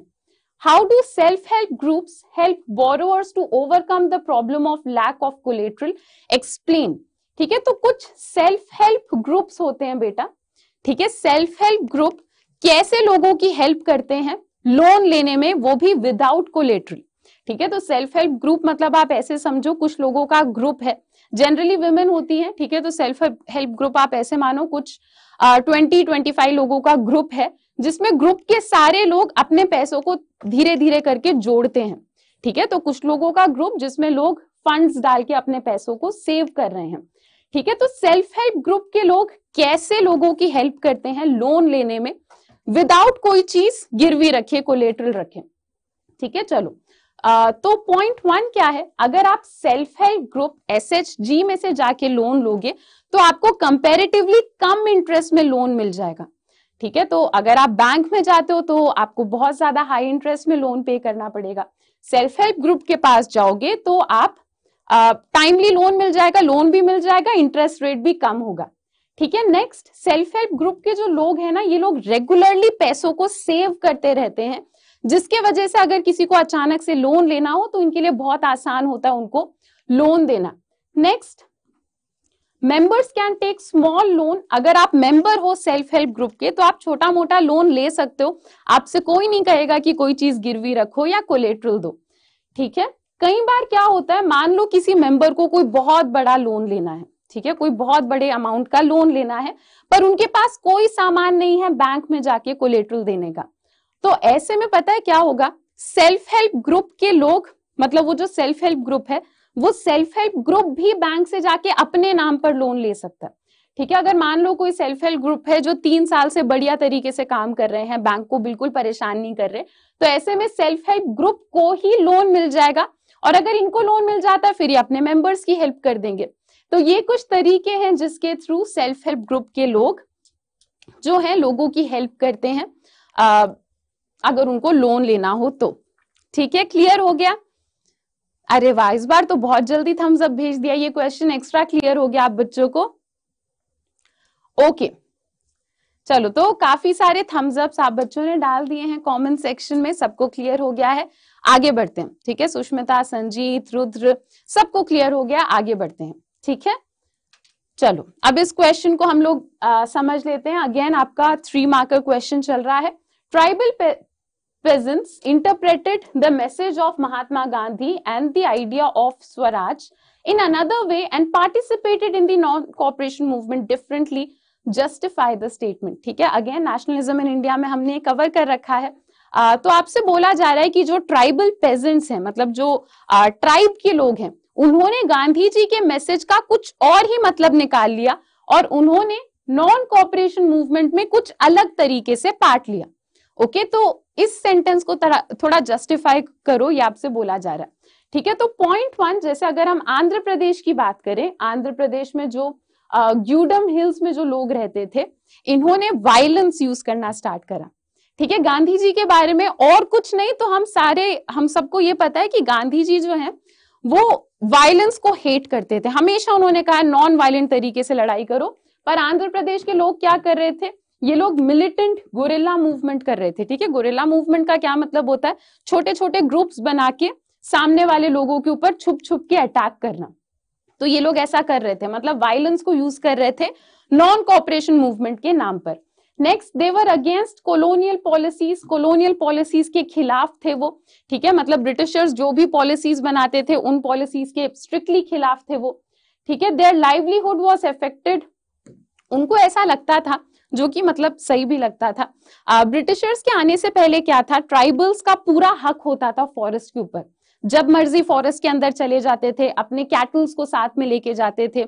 How do self help groups help borrowers to overcome the problem of lack of collateral? Explain. ठीक है तो कुछ सेल्फ हेल्प ग्रुप्स होते हैं बेटा ठीक है सेल्फ हेल्प ग्रुप कैसे लोगों की हेल्प करते हैं लोन लेने में वो भी विदाउट कोलेट्री ठीक है तो सेल्फ हेल्प ग्रुप मतलब आप ऐसे समझो कुछ लोगों का ग्रुप है जनरली वुमेन होती हैं ठीक है तो सेल्फ हेल्प ग्रुप आप ऐसे मानो कुछ ट्वेंटी ट्वेंटी फाइव लोगों का ग्रुप है जिसमें ग्रुप के सारे लोग अपने पैसों को धीरे धीरे करके जोड़ते हैं ठीक है तो कुछ लोगों का ग्रुप जिसमें लोग फंड्स डाल के अपने पैसों को सेव कर रहे हैं ठीक है तो सेल्फ हेल्प ग्रुप के लोग कैसे लोगों की हेल्प करते हैं लोन लेने में विदाउट कोई चीज गिरवी रखे कोलेटरल रखे ठीक है चलो आ, तो पॉइंट वन क्या है अगर आप सेल्फ हेल्प ग्रुप एस में से जाके लोन लोगे तो आपको कंपेरेटिवली कम इंटरेस्ट में लोन मिल जाएगा ठीक है तो अगर आप बैंक में जाते हो तो आपको बहुत ज्यादा हाई इंटरेस्ट में लोन पे करना पड़ेगा सेल्फ हेल्प ग्रुप के पास जाओगे तो आप टाइमली uh, लोन मिल जाएगा लोन भी मिल जाएगा इंटरेस्ट रेट भी कम होगा ठीक है नेक्स्ट सेल्फ हेल्प ग्रुप के जो लोग हैं ना ये लोग रेगुलरली पैसों को सेव करते रहते हैं जिसके वजह से अगर किसी को अचानक से लोन लेना हो तो इनके लिए बहुत आसान होता है उनको लोन देना next members can take small loan अगर आप मेंबर हो सेल्फ हेल्प ग्रुप के तो आप छोटा मोटा लोन ले सकते हो आपसे कोई नहीं कहेगा कि कोई चीज गिरवी रखो या कोलेट्रल दो ठीक है कई बार क्या होता है मान लो किसी मेंबर को कोई बहुत बड़ा लोन लेना है ठीक है कोई बहुत बड़े अमाउंट का लोन लेना है पर उनके पास कोई सामान नहीं है बैंक में जाके कोलेट्रल देने का तो ऐसे में पता है क्या होगा सेल्फ हेल्प ग्रुप के लोग मतलब वो जो सेल्फ हेल्प ग्रुप है वो सेल्फ हेल्प ग्रुप भी बैंक से जाके अपने नाम पर लोन ले सकता है ठीक है अगर मान लो कोई सेल्फ हेल्प ग्रुप है जो तीन साल से बढ़िया तरीके से काम कर रहे हैं बैंक को बिल्कुल परेशान नहीं कर रहे तो ऐसे में सेल्फ हेल्प ग्रुप को ही लोन मिल जाएगा और अगर इनको लोन मिल जाता है फिर ये अपने मेंबर्स की हेल्प कर देंगे तो ये कुछ तरीके हैं जिसके थ्रू सेल्फ हेल्प ग्रुप के लोग जो है लोगों की हेल्प करते हैं अगर उनको लोन लेना हो तो ठीक है क्लियर हो गया अरे वाह इस बार तो बहुत जल्दी थम्स अप भेज दिया ये क्वेश्चन एक्स्ट्रा क्लियर हो गया आप बच्चों को ओके okay. चलो तो काफी सारे थम्स अप्स आप बच्चों ने डाल दिए हैं कमेंट सेक्शन में सबको क्लियर हो गया है आगे बढ़ते हैं ठीक है सुष्मिता संजीत रुद्र सबको क्लियर हो गया आगे बढ़ते हैं ठीक है चलो अब इस क्वेश्चन को हम लोग आ, समझ लेते हैं अगेन आपका थ्री मार्कर क्वेश्चन चल रहा है tribal peasants interpreted the message of Mahatma Gandhi and the idea of Swaraj in another way and participated in the non-cooperation movement differently justify the statement. ठीक है अगेन नेशनलिज्म इन इंडिया में हमने cover कर रखा है आ, तो आपसे बोला जा रहा है कि जो ट्राइबल पेजेंट्स हैं मतलब जो ट्राइब के लोग हैं उन्होंने गांधी जी के मैसेज का कुछ और ही मतलब निकाल लिया और उन्होंने नॉन कॉपरेशन मूवमेंट में कुछ अलग तरीके से पार्ट लिया ओके तो इस सेंटेंस को थोड़ा जस्टिफाई करो ये आपसे बोला जा रहा है ठीक है तो पॉइंट वन जैसे अगर हम आंध्र प्रदेश की बात करें आंध्र प्रदेश में जो ग्यूडम हिल्स में जो लोग रहते थे इन्होंने वायलेंस यूज करना स्टार्ट करा ठीक है गांधी जी के बारे में और कुछ नहीं तो हम सारे हम सबको ये पता है कि गांधी जी जो है वो वायलेंस को हेट करते थे हमेशा उन्होंने कहा नॉन वायलेंट तरीके से लड़ाई करो पर आंध्र प्रदेश के लोग क्या कर रहे थे ये लोग मिलिटेंट गोरेला मूवमेंट कर रहे थे ठीक है गोरेला मूवमेंट का क्या मतलब होता है छोटे छोटे ग्रुप्स बना के सामने वाले लोगों के ऊपर छुप छुप के अटैक करना तो ये लोग ऐसा कर रहे थे मतलब वायलेंस को यूज कर रहे थे नॉन कॉपरेशन मूवमेंट के नाम पर next they were against colonial policies colonial policies के खिलाफ थे वो ठीक है मतलब ब्रिटिशर्स जो भी पॉलिसीज बनाते थे उन पॉलिसीज के स्ट्रिक्टली खिलाफ थे वो ठीक है देयर लाइवलीहुड वॉज एफेक्टेड उनको ऐसा लगता था जो कि मतलब सही भी लगता था ब्रिटिशर्स के आने से पहले क्या था ट्राइबल्स का पूरा हक होता था फॉरेस्ट के ऊपर जब मर्जी फॉरेस्ट के अंदर चले जाते थे अपने कैटल्स को साथ में लेके जाते थे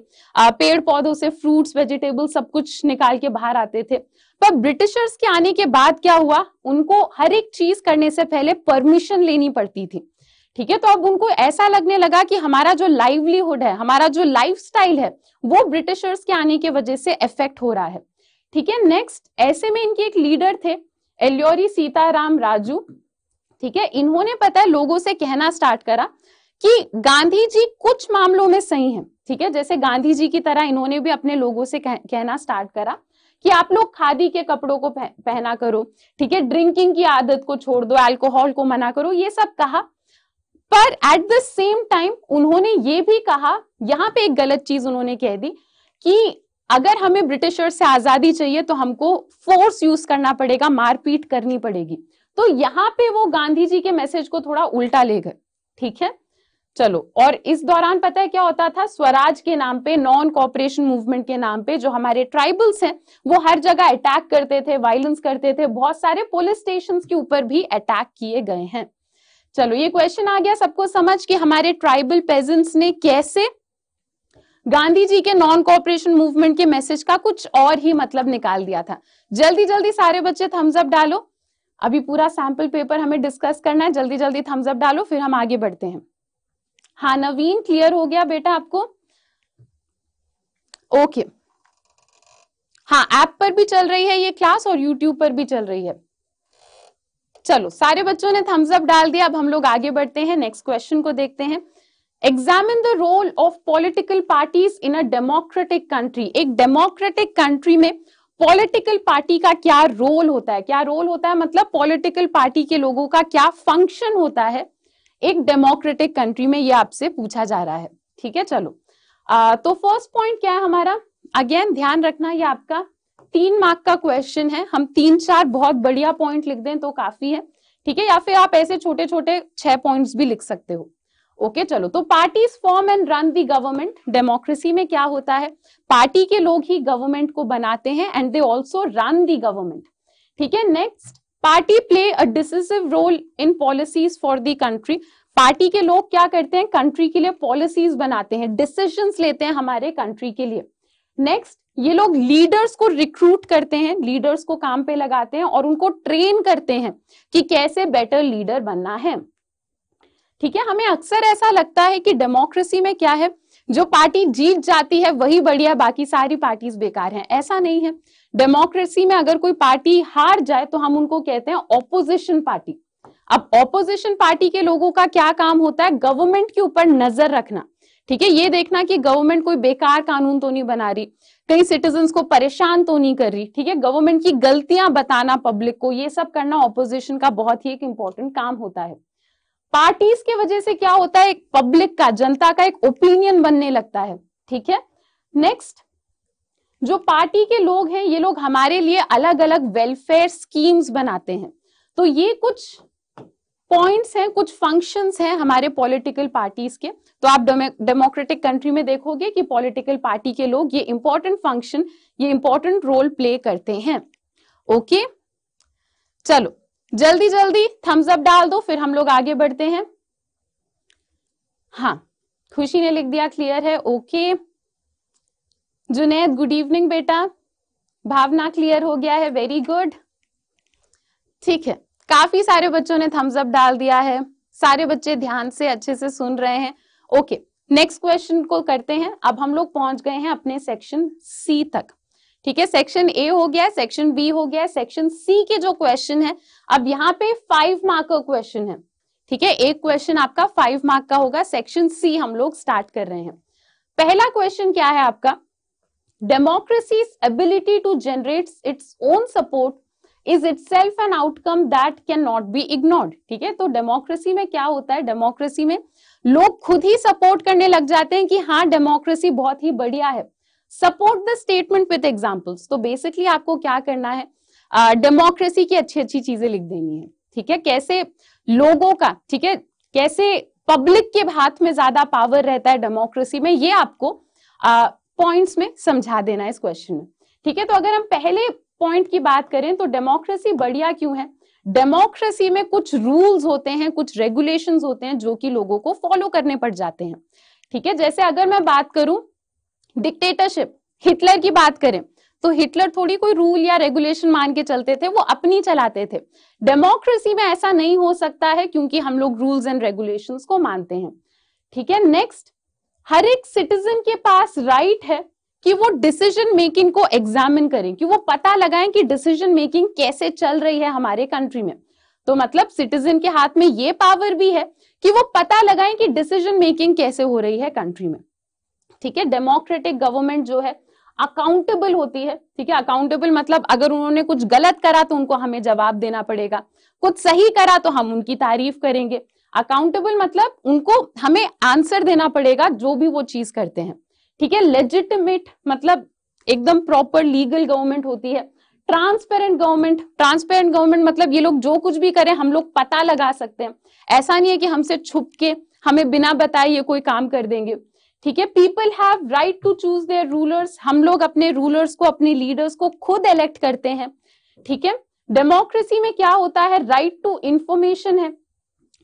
पेड़ पौधों से फ्रूट्स वेजिटेबल्स सब कुछ निकाल के बाहर आते थे पर ब्रिटिशर्स के आने के बाद क्या हुआ उनको हर एक चीज करने से पहले परमिशन लेनी पड़ती थी ठीक है तो अब उनको ऐसा लगने लगा कि हमारा जो लाइवलीहुड है हमारा जो लाइफ है वो ब्रिटिशर्स के आने की वजह से इफेक्ट हो रहा है ठीक है नेक्स्ट ऐसे में इनके एक लीडर थे एल्योरी सीताराम राजू ठीक है इन्होंने पता है लोगों से कहना स्टार्ट करा कि गांधी जी कुछ मामलों में सही हैं ठीक है जैसे गांधी जी की तरह इन्होंने भी अपने लोगों से कह, कहना स्टार्ट करा कि आप लोग खादी के कपड़ों को पह, पहना करो ठीक है ड्रिंकिंग की आदत को छोड़ दो अल्कोहल को मना करो ये सब कहा पर एट द सेम टाइम उन्होंने ये भी कहा यहाँ पे एक गलत चीज उन्होंने कह दी कि अगर हमें ब्रिटिशर्स से आजादी चाहिए तो हमको फोर्स यूज करना पड़ेगा मारपीट करनी पड़ेगी तो यहाँ पे वो गांधी जी के मैसेज को थोड़ा उल्टा ले गए ठीक है चलो और इस दौरान पता है क्या होता था स्वराज के नाम पे नॉन कॉपरेशन मूवमेंट के नाम पे जो हमारे ट्राइबल्स हैं वो हर जगह अटैक करते थे वायलेंस करते थे बहुत सारे पुलिस स्टेशन के ऊपर भी अटैक किए गए हैं चलो ये क्वेश्चन आ गया सबको समझ कि हमारे ट्राइबल पेजेंट्स ने कैसे गांधी जी के नॉन कॉपरेशन मूवमेंट के मैसेज का कुछ और ही मतलब निकाल दिया था जल्दी जल्दी सारे बच्चे थम्स अप डालो अभी पूरा सैंपल पेपर हमें डिस्कस करना है जल्दी जल्दी थम्स अप डालो फिर हम आगे बढ़ते हैं हाँ नवीन क्लियर हो गया बेटा आपको ओके हाँ ऐप पर भी चल रही है ये क्लास और यूट्यूब पर भी चल रही है चलो सारे बच्चों ने थम्स अप डाल दिया अब हम लोग आगे बढ़ते हैं नेक्स्ट क्वेश्चन को देखते हैं examine the role of political parties in a democratic country एक डेमोक्रेटिक कंट्री में पॉलिटिकल पार्टी का क्या रोल होता है क्या रोल होता है मतलब पॉलिटिकल पार्टी के लोगों का क्या फंक्शन होता है एक डेमोक्रेटिक कंट्री में ये आपसे पूछा जा रहा है ठीक है चलो आ, तो फर्स्ट पॉइंट क्या है हमारा अगेन ध्यान रखना ये आपका तीन मार्क का क्वेश्चन है हम तीन चार बहुत बढ़िया पॉइंट लिख दें तो काफी है ठीक है या फिर आप ऐसे छोटे छोटे छह पॉइंट्स भी लिख सकते हो ओके चलो तो parties form and run the government democracy में क्या होता है पार्टी के लोग ही गवर्नमेंट को बनाते हैं and they also run the government ठीक है next party play a decisive role in policies for the country party के लोग क्या करते हैं कंट्री के लिए पॉलिसीज बनाते हैं डिसीजन लेते हैं हमारे कंट्री के लिए नेक्स्ट ये लोग लीडर्स को रिक्रूट करते हैं लीडर्स को काम पे लगाते हैं और उनको ट्रेन करते हैं कि कैसे बेटर लीडर बनना है ठीक है हमें अक्सर ऐसा लगता है कि डेमोक्रेसी में क्या है जो पार्टी जीत जाती है वही बढ़िया बाकी सारी पार्टीज बेकार हैं ऐसा नहीं है डेमोक्रेसी में अगर कोई पार्टी हार जाए तो हम उनको कहते हैं ऑपोजिशन पार्टी अब ऑपोजिशन पार्टी के लोगों का क्या काम होता है गवर्नमेंट के ऊपर नजर रखना ठीक है ये देखना कि गवर्नमेंट कोई बेकार कानून तो नहीं बना रही कहीं सिटीजन को परेशान तो नहीं कर रही ठीक है गवर्नमेंट की गलतियां बताना पब्लिक को ये सब करना ऑपोजिशन का बहुत ही एक इंपॉर्टेंट काम होता है पार्टीज के वजह से क्या होता है एक पब्लिक का जनता का एक ओपिनियन बनने लगता है ठीक है नेक्स्ट जो पार्टी के लोग हैं ये लोग हमारे लिए अलग अलग वेलफेयर स्कीम्स बनाते हैं तो ये कुछ पॉइंट्स हैं कुछ फंक्शंस हैं हमारे पॉलिटिकल पार्टीज के तो आप डेमोक्रेटिक कंट्री में देखोगे कि पॉलिटिकल पार्टी के लोग ये इंपॉर्टेंट फंक्शन ये इंपॉर्टेंट रोल प्ले करते हैं ओके okay? चलो जल्दी जल्दी थम्स अप डाल दो फिर हम लोग आगे बढ़ते हैं हाँ खुशी ने लिख दिया क्लियर है ओके जुनेद गुड इवनिंग बेटा भावना क्लियर हो गया है वेरी गुड ठीक है काफी सारे बच्चों ने थम्स अप डाल दिया है सारे बच्चे ध्यान से अच्छे से सुन रहे हैं ओके नेक्स्ट क्वेश्चन को करते हैं अब हम लोग पहुंच गए हैं अपने सेक्शन सी तक ठीक है सेक्शन ए हो गया सेक्शन बी हो गया सेक्शन सी के जो क्वेश्चन है अब यहाँ पे फाइव मार्क का क्वेश्चन है ठीक है एक क्वेश्चन आपका फाइव मार्क का होगा सेक्शन सी हम लोग स्टार्ट कर रहे हैं पहला क्वेश्चन क्या है आपका democracy's ability to generate its own support is itself an outcome that can not be ignored ठीक है तो डेमोक्रेसी में क्या होता है डेमोक्रेसी में लोग खुद ही सपोर्ट करने लग जाते हैं कि हाँ डेमोक्रेसी बहुत ही बढ़िया है support the statement with examples तो बेसिकली आपको क्या करना है डेमोक्रेसी uh, की अच्छी अच्छी चीजें लिख देनी है ठीक है कैसे लोगों का ठीक है कैसे पब्लिक के हाथ में ज्यादा पावर रहता है डेमोक्रेसी में ये आपको पॉइंट्स uh, में समझा देना है इस क्वेश्चन में ठीक है तो अगर हम पहले पॉइंट की बात करें तो डेमोक्रेसी बढ़िया क्यों है डेमोक्रेसी में कुछ रूल्स होते हैं कुछ रेगुलेशंस होते हैं जो कि लोगों को फॉलो करने पड़ जाते हैं ठीक है जैसे अगर मैं बात करूं डिक्टेटरशिप हिटलर की बात करें तो हिटलर थोड़ी कोई रूल या रेगुलेशन मान के चलते थे वो अपनी चलाते थे डेमोक्रेसी में ऐसा नहीं हो सकता है क्योंकि हम लोग रूल्स एंड रेगुलेशन को मानते हैं ठीक है नेक्स्ट हर एक सिटीजन के पास राइट right है कि वो डिसीजन मेकिंग को एग्जामिन करें कि वो पता लगाएं कि डिसीजन मेकिंग कैसे चल रही है हमारे कंट्री में तो मतलब सिटीजन के हाथ में ये पावर भी है कि वो पता लगाएं कि डिसीजन मेकिंग कैसे हो रही है कंट्री में ठीक है डेमोक्रेटिक गवर्नमेंट जो है अकाउंटेबल होती है ठीक है अकाउंटेबल मतलब अगर उन्होंने कुछ गलत करा तो उनको हमें जवाब देना पड़ेगा कुछ सही करा तो हम उनकी तारीफ करेंगे अकाउंटेबल मतलब उनको हमें आंसर देना पड़ेगा जो भी वो चीज करते हैं ठीक है लेजिटिमेट मतलब एकदम प्रॉपर लीगल गवर्नमेंट होती है ट्रांसपेरेंट गवर्नमेंट ट्रांसपेरेंट गवर्नमेंट मतलब ये लोग जो कुछ भी करें हम लोग पता लगा सकते हैं ऐसा नहीं है कि हमसे छुप के हमें बिना बताए ये कोई काम कर देंगे ठीक है people have right to choose their rulers हम लोग अपने रूलर्स को अपने लीडर्स को खुद इलेक्ट करते हैं ठीक है डेमोक्रेसी में क्या होता है राइट टू इंफॉर्मेशन है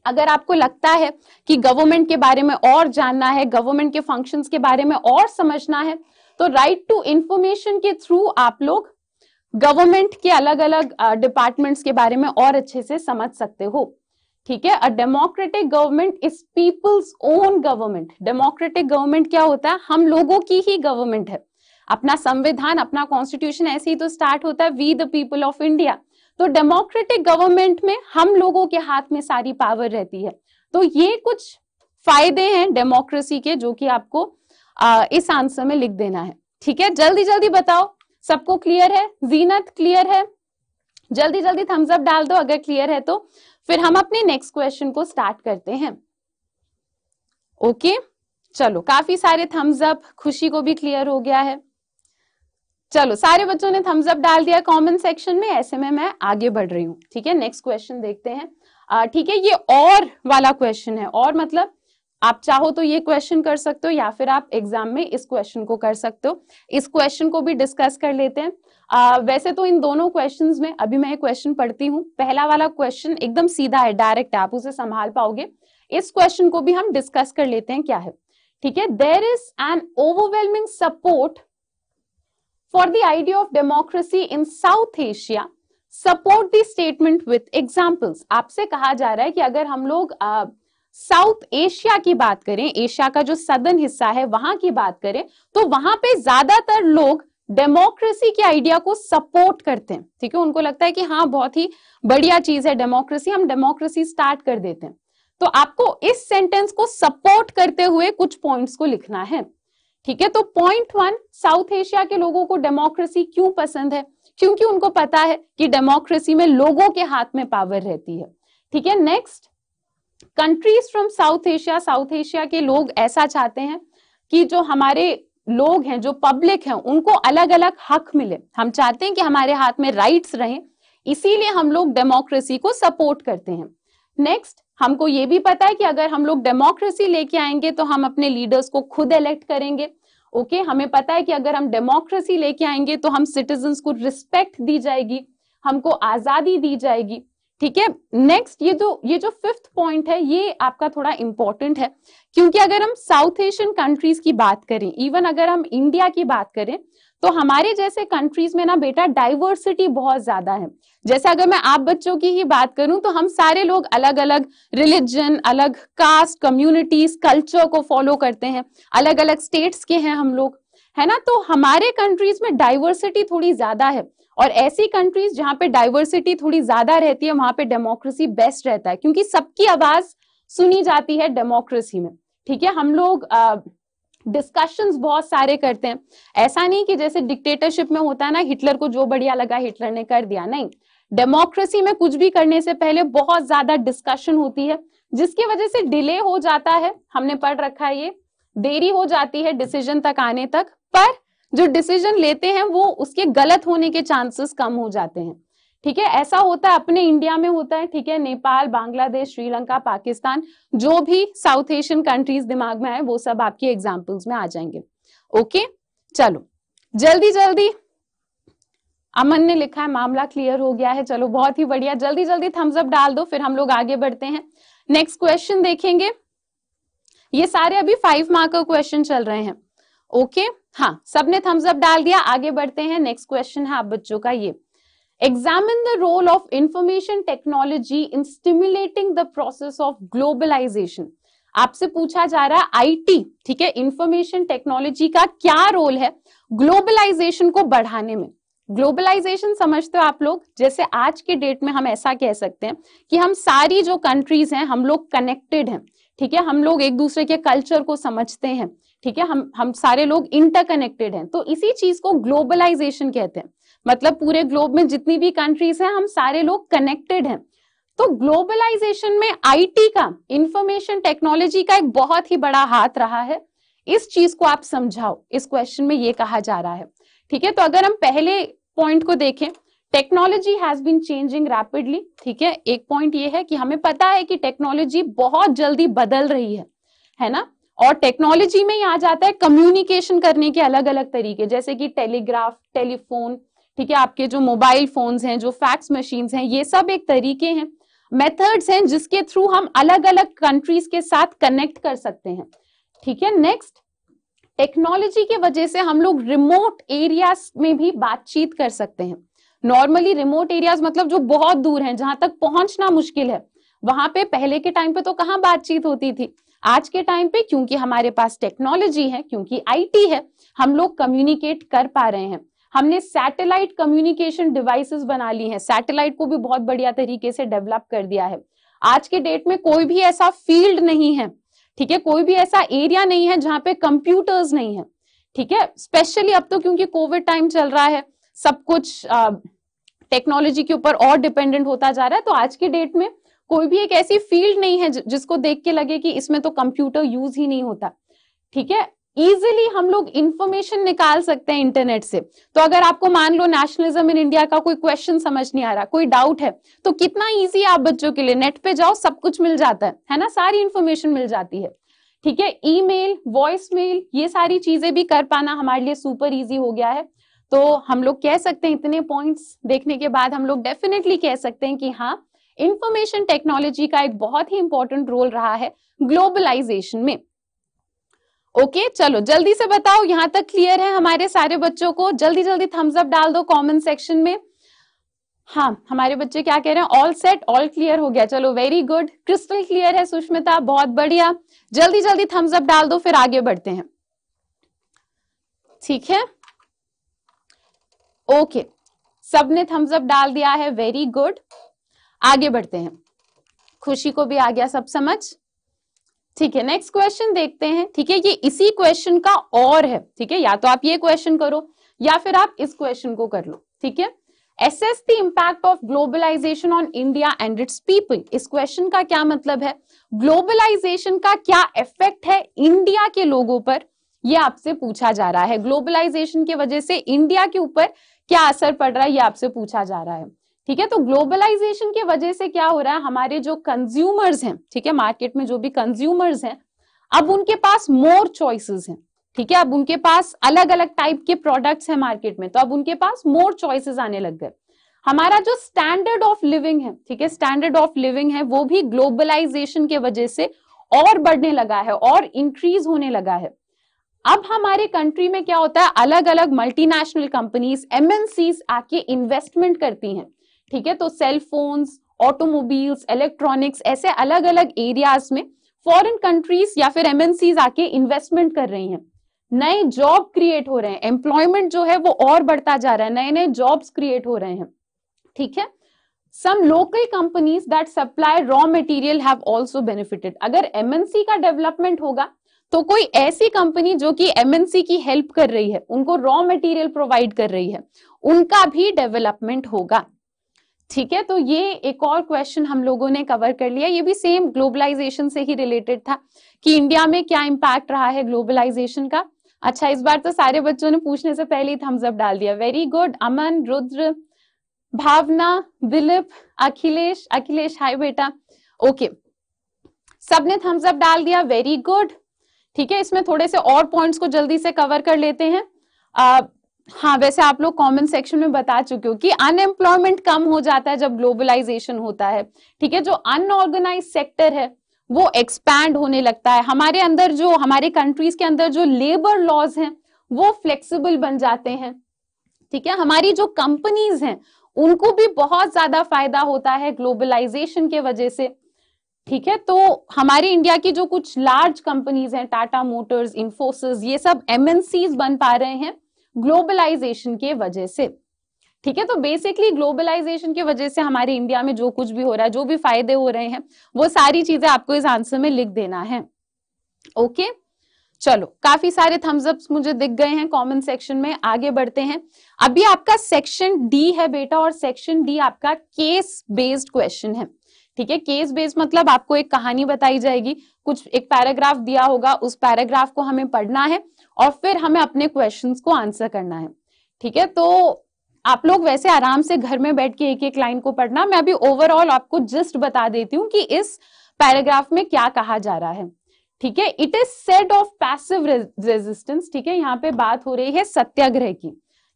अगर आपको लगता है कि गवर्नमेंट के बारे में और जानना है गवर्नमेंट के फंक्शंस के बारे में और समझना है तो राइट टू इंफॉर्मेशन के थ्रू आप लोग गवर्नमेंट के अलग अलग डिपार्टमेंट्स के बारे में और अच्छे से समझ सकते हो ठीक है a democratic government is people's own government democratic government क्या होता है हम लोगों की ही गवर्नमेंट है अपना संविधान अपना कॉन्स्टिट्यूशन ऐसे ही तो स्टार्ट होता है we the people of India तो डेमोक्रेटिक गवर्नमेंट में हम लोगों के हाथ में सारी पावर रहती है तो ये कुछ फायदे हैं डेमोक्रेसी के जो कि आपको आ, इस आंसर में लिख देना है ठीक है जल्दी जल्दी बताओ सबको क्लियर है जीनत क्लियर है जल्दी जल्दी थम्सअप डाल दो अगर क्लियर है तो फिर हम अपने नेक्स्ट क्वेश्चन को स्टार्ट करते हैं ओके चलो काफी सारे थम्स अप खुशी को भी क्लियर हो गया है चलो सारे बच्चों ने थम्स अप डाल दिया कमेंट सेक्शन में ऐसे में मैं आगे बढ़ रही हूँ ठीक है नेक्स्ट क्वेश्चन देखते हैं ठीक है ये और वाला क्वेश्चन है और मतलब आप चाहो तो ये क्वेश्चन कर सकते हो या फिर आप एग्जाम में इस क्वेश्चन को कर सकते हो इस क्वेश्चन को भी डिस्कस कर लेते हैं आ, वैसे तो इन दोनों क्वेश्चन में अभी मैं क्वेश्चन पढ़ती हूँ पहला वाला क्वेश्चन एकदम सीधा है डायरेक्ट आप उसे संभाल पाओगे इस क्वेश्चन को भी हम डिस्कस कर लेते हैं क्या है ठीक है there is an overwhelming support for the idea of democracy in South Asia support the statement with examples आपसे कहा जा रहा है कि अगर हम लोग साउथ एशिया की बात करें एशिया का जो सदन हिस्सा है वहां की बात करें तो वहां पे ज्यादातर लोग डेमोक्रेसी के आइडिया को सपोर्ट करते हैं ठीक है उनको लगता है कि हाँ बहुत ही बढ़िया चीज है डेमोक्रेसी हम डेमोक्रेसी स्टार्ट कर देते हैं तो आपको इस सेंटेंस को सपोर्ट करते हुए कुछ पॉइंट्स को लिखना है ठीक है तो पॉइंट वन साउथ एशिया के लोगों को डेमोक्रेसी क्यों पसंद है क्योंकि उनको पता है कि डेमोक्रेसी में लोगों के हाथ में पावर रहती है ठीक है next countries from South Asia South Asia के लोग ऐसा चाहते हैं कि जो हमारे लोग हैं जो पब्लिक हैं उनको अलग अलग हक मिले हम चाहते हैं कि हमारे हाथ में राइट्स रहें इसीलिए हम लोग डेमोक्रेसी को सपोर्ट करते हैं नेक्स्ट हमको ये भी पता है कि अगर हम लोग डेमोक्रेसी लेके आएंगे तो हम अपने लीडर्स को खुद इलेक्ट करेंगे ओके okay, हमें पता है कि अगर हम डेमोक्रेसी लेके आएंगे तो हम सिटीजन को रिस्पेक्ट दी जाएगी हमको आजादी दी जाएगी ठीक है नेक्स्ट तो, ये जो ये जो फिफ्थ पॉइंट है ये आपका थोड़ा इंपॉर्टेंट है क्योंकि अगर हम साउथ एशियन कंट्रीज की बात करें इवन अगर हम इंडिया की बात करें तो हमारे जैसे कंट्रीज में ना बेटा डाइवर्सिटी बहुत ज्यादा है जैसे अगर मैं आप बच्चों की ही बात करूं तो हम सारे लोग अलग अलग रिलीजन अलग कास्ट कम्युनिटीज कल्चर को फॉलो करते हैं अलग अलग स्टेट्स के हैं हम लोग है ना तो हमारे कंट्रीज में डाइवर्सिटी थोड़ी ज्यादा है और ऐसी कंट्रीज जहाँ पे डाइवर्सिटी थोड़ी ज्यादा रहती है वहां पे डेमोक्रेसी बेस्ट रहता है क्योंकि सबकी आवाज सुनी जाती है डेमोक्रेसी में ठीक है हम लोग डिस्कशंस बहुत सारे करते हैं ऐसा नहीं कि जैसे डिक्टेटरशिप में होता है ना हिटलर को जो बढ़िया लगा हिटलर ने कर दिया नहीं डेमोक्रेसी में कुछ भी करने से पहले बहुत ज्यादा डिस्कशन होती है जिसकी वजह से डिले हो जाता है हमने पढ़ रखा है ये देरी हो जाती है डिसीजन तक आने तक पर जो डिसीजन लेते हैं वो उसके गलत होने के चांसेस कम हो जाते हैं ठीक है ऐसा होता है अपने इंडिया में होता है ठीक है नेपाल बांग्लादेश श्रीलंका पाकिस्तान जो भी साउथ एशियन कंट्रीज दिमाग में आए वो सब आपके एग्जाम्पल्स में आ जाएंगे ओके चलो जल्दी जल्दी अमन ने लिखा है मामला क्लियर हो गया है चलो बहुत ही बढ़िया जल्दी जल्दी थम्स अप डाल दो फिर हम लोग आगे बढ़ते हैं नेक्स्ट क्वेश्चन देखेंगे ये सारे अभी फाइव मार्क का क्वेश्चन चल रहे हैं ओके हाँ सबने थम्स अप डाल दिया आगे बढ़ते हैं नेक्स्ट क्वेश्चन है आप बच्चों का ये examine the role of information technology in stimulating the process of globalization आपसे पूछा जा रहा है आईटी ठीक है इंफॉर्मेशन टेक्नोलॉजी का क्या रोल है ग्लोबलाइजेशन को बढ़ाने में ग्लोबलाइजेशन समझते हो आप लोग जैसे आज के डेट में हम ऐसा कह सकते हैं कि हम सारी जो कंट्रीज हैं हम लोग कनेक्टेड हैं ठीक है हम लोग एक दूसरे के कल्चर को समझते हैं ठीक है हम हम सारे लोग इंटरकनेक्टेड हैं तो इसी चीज को ग्लोबलाइजेशन कहते हैं मतलब पूरे ग्लोब में जितनी भी कंट्रीज हैं हम सारे लोग कनेक्टेड हैं तो ग्लोबलाइजेशन में आईटी का इंफॉर्मेशन टेक्नोलॉजी का एक बहुत ही बड़ा हाथ रहा है इस चीज को आप समझाओ इस क्वेश्चन में ये कहा जा रहा है ठीक है तो अगर हम पहले पॉइंट को देखें technology has been changing rapidly ठीक है एक पॉइंट ये है कि हमें पता है कि टेक्नोलॉजी बहुत जल्दी बदल रही है है ना और टेक्नोलॉजी में ही आ जाता है कम्युनिकेशन करने के अलग अलग तरीके जैसे कि टेलीग्राफ टेलीफोन ठीक है आपके जो मोबाइल फोन्स हैं जो फैक्स मशीन्स हैं ये सब एक तरीके हैं मेथड्स हैं जिसके थ्रू हम अलग अलग कंट्रीज के साथ कनेक्ट कर सकते हैं ठीक है नेक्स्ट टेक्नोलॉजी की वजह से हम लोग रिमोट एरिया में भी बातचीत कर सकते हैं नॉर्मली रिमोट एरियाज मतलब जो बहुत दूर हैं जहां तक पहुंचना मुश्किल है वहां पे पहले के टाइम पे तो कहाँ बातचीत होती थी आज के टाइम पे क्योंकि हमारे पास टेक्नोलॉजी है क्योंकि आईटी है हम लोग कम्युनिकेट कर पा रहे हैं हमने सैटेलाइट कम्युनिकेशन डिवाइसेस बना ली हैं सैटेलाइट को भी बहुत बढ़िया तरीके से डेवलप कर दिया है आज के डेट में कोई भी ऐसा फील्ड नहीं है ठीक है कोई भी ऐसा एरिया नहीं है जहां पे कंप्यूटर्स नहीं है ठीक है स्पेशली अब तो क्योंकि कोविड टाइम चल रहा है सब कुछ टेक्नोलॉजी के ऊपर और डिपेंडेंट होता जा रहा है तो आज के डेट में कोई भी एक ऐसी फील्ड नहीं है जिसको देख के लगे कि इसमें तो कंप्यूटर यूज ही नहीं होता ठीक है इजिली हम लोग इंफॉर्मेशन निकाल सकते हैं इंटरनेट से तो अगर आपको मान लो नेशनलिज्म इन इंडिया का कोई क्वेश्चन समझ नहीं आ रहा कोई डाउट है तो कितना ईजी आप बच्चों के लिए नेट पे जाओ सब कुछ मिल जाता है है ना सारी इंफॉर्मेशन मिल जाती है ठीक है ईमेल वॉइस मेल ये सारी चीजें भी कर पाना हमारे लिए सुपर इजी हो गया है तो हम लोग कह सकते हैं इतने पॉइंट्स देखने के बाद हम लोग डेफिनेटली कह सकते हैं कि हाँ इंफॉर्मेशन टेक्नोलॉजी का एक बहुत ही इंपॉर्टेंट रोल रहा है ग्लोबलाइजेशन में ओके चलो जल्दी से बताओ यहां तक क्लियर है हमारे सारे बच्चों को जल्दी जल्दी थम्स अप डाल दो कमेंट सेक्शन में हाँ हमारे बच्चे क्या कह रहे हैं ऑल सेट ऑल क्लियर हो गया चलो वेरी गुड क्रिस्टल क्लियर है सुष्मिता बहुत बढ़िया जल्दी जल्दी थम्स अप डाल दो फिर आगे बढ़ते हैं ठीक है ओके सबने थम्स अप डाल दिया है वेरी गुड आगे बढ़ते हैं खुशी को भी आ गया सब समझ ठीक है नेक्स्ट क्वेश्चन देखते हैं ठीक है ये इसी क्वेश्चन का और है ठीक है या तो आप ये क्वेश्चन करो या फिर आप इस क्वेश्चन को कर लो ठीक है assess the impact of globalisation on India and its people इस क्वेश्चन का क्या मतलब है ग्लोबलाइजेशन का क्या इफेक्ट है इंडिया के लोगों पर यह आपसे पूछा जा रहा है ग्लोबलाइजेशन की वजह से इंडिया के ऊपर क्या असर पड़ रहा है यह आपसे पूछा जा रहा है ठीक है तो ग्लोबलाइजेशन की वजह से क्या हो रहा है हमारे जो कंज्यूमर्स हैं ठीक है मार्केट में जो भी कंज्यूमर्स हैं अब उनके पास मोर चॉइसेस हैं ठीक है अब उनके पास अलग अलग टाइप के प्रोडक्ट्स हैं मार्केट में तो अब उनके पास मोर चॉइसेस आने लग गए हमारा जो स्टैंडर्ड ऑफ लिविंग है ठीक है स्टैंडर्ड ऑफ लिविंग है वो भी ग्लोबलाइजेशन के वजह से और बढ़ने लगा है और इंक्रीज होने लगा है अब हमारे कंट्री में क्या होता है अलग अलग मल्टीनेशनल कंपनीज एमएनसीज आके इन्वेस्टमेंट करती हैं ठीक है तो सेल फोन्स ऑटोमोबाइल्स इलेक्ट्रॉनिक्स ऐसे अलग अलग एरियाज में फॉरेन कंट्रीज या फिर एमएनसीज आके इन्वेस्टमेंट कर रही हैं नए जॉब क्रिएट हो रहे हैं एम्प्लॉयमेंट जो है वो और बढ़ता जा रहा है नए नए जॉब्स क्रिएट हो रहे हैं ठीक है some local companies that supply raw material have also benefited अगर एमएनसी का डेवलपमेंट होगा तो कोई ऐसी कंपनी जो कि एमएनसी की हेल्प कर रही है उनको रॉ मटेरियल प्रोवाइड कर रही है उनका भी डेवलपमेंट होगा ठीक है तो ये एक और क्वेश्चन हम लोगों ने कवर कर लिया ये भी सेम ग्लोबलाइजेशन से ही रिलेटेड था कि इंडिया में क्या इम्पैक्ट रहा है ग्लोबलाइजेशन का अच्छा इस बार तो सारे बच्चों ने पूछने से पहले ही थम्सअप डाल दिया very good Aman Rudra Bhavna Dilip Akhilesh Akhilesh hi बेटा ओके सबने थम्सअप डाल दिया वेरी गुड ठीक है इसमें थोड़े से और पॉइंट्स को जल्दी से कवर कर लेते हैं हाँ वैसे आप लोग कमेंट सेक्शन में बता चुके हो कि अनएम्प्लॉयमेंट कम हो जाता है जब ग्लोबलाइजेशन होता है ठीक है जो अनऑर्गेनाइज सेक्टर है वो एक्सपैंड होने लगता है हमारे अंदर जो हमारे कंट्रीज के अंदर जो लेबर लॉज हैं वो फ्लेक्सिबल बन जाते हैं ठीक है हमारी जो कंपनीज हैं उनको भी बहुत ज्यादा फायदा होता है ग्लोबलाइजेशन के वजह से ठीक है तो हमारे इंडिया की जो कुछ लार्ज कंपनीज हैं टाटा मोटर्स इंफोसिस ये सब एमएनसीज बन पा रहे हैं ग्लोबलाइजेशन के वजह से ठीक है तो बेसिकली ग्लोबलाइजेशन की वजह से हमारे इंडिया में जो कुछ भी हो रहा है जो भी फायदे हो रहे हैं वो सारी चीजें आपको इस आंसर में लिख देना है ओके okay? चलो काफी सारे थम्स अप्स मुझे दिख गए हैं कमेंट सेक्शन में आगे बढ़ते हैं अभी आपका सेक्शन डी है बेटा और सेक्शन डी आपका केस बेस्ड क्वेश्चन है ठीक है केस बेस्ड मतलब आपको एक कहानी बताई जाएगी कुछ एक पैराग्राफ दिया होगा उस पैराग्राफ को हमें पढ़ना है और फिर हमें अपने क्वेश्चन को आंसर करना है ठीक है तो आप लोग वैसे आराम से घर में बैठ के एक एक लाइन को पढ़ना मैं अभी ओवरऑल आपको जस्ट बता देती हूँ कि इस पैराग्राफ में क्या कहा जा रहा है ठीक है it is set of passive resistance ठीक है यहाँ पे बात हो रही है सत्याग्रह की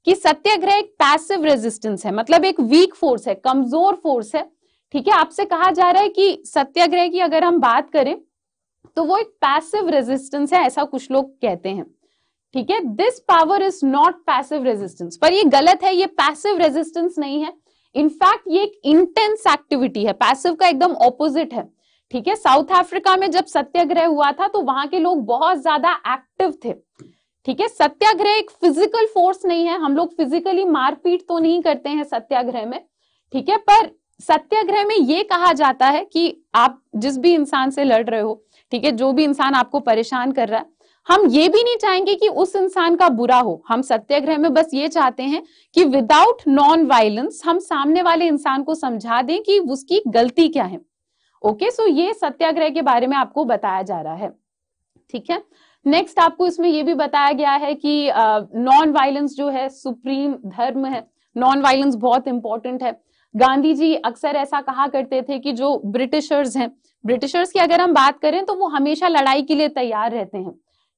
कि सत्याग्रह एक पैसिव रेजिस्टेंस है मतलब एक वीक फोर्स है कमजोर फोर्स है ठीक है आपसे कहा जा रहा है कि सत्याग्रह की अगर हम बात करें तो वो एक पैसिव रेजिस्टेंस है ऐसा कुछ लोग कहते हैं ठीक है this power is not passive resistance पर ये गलत है ये पैसिव रेजिस्टेंस नहीं है इनफैक्ट ये एक इंटेंस एक्टिविटी है पैसिव का एकदम ऑपोजिट है ठीक है साउथ अफ्रीका में जब सत्याग्रह हुआ था तो वहां के लोग बहुत ज्यादा एक्टिव थे ठीक है सत्याग्रह एक फिजिकल फोर्स नहीं है हम लोग फिजिकली मारपीट तो नहीं करते हैं सत्याग्रह में ठीक है पर सत्याग्रह में ये कहा जाता है कि आप जिस भी इंसान से लड़ रहे हो ठीक है जो भी इंसान आपको परेशान कर रहा है हम ये भी नहीं चाहेंगे कि उस इंसान का बुरा हो हम सत्याग्रह में बस ये चाहते हैं कि विदाउट नॉन वायलेंस हम सामने वाले इंसान को समझा दें कि उसकी गलती क्या है ओके सो ये सत्याग्रह के बारे में आपको बताया जा रहा है ठीक है नेक्स्ट आपको इसमें यह भी बताया गया है कि नॉन uh, वायलेंस जो है सुप्रीम धर्म है नॉन वायलेंस बहुत इंपॉर्टेंट है गांधी जी अक्सर ऐसा कहा करते थे कि जो ब्रिटिशर्स हैं ब्रिटिशर्स की अगर हम बात करें तो वो हमेशा लड़ाई के लिए तैयार रहते हैं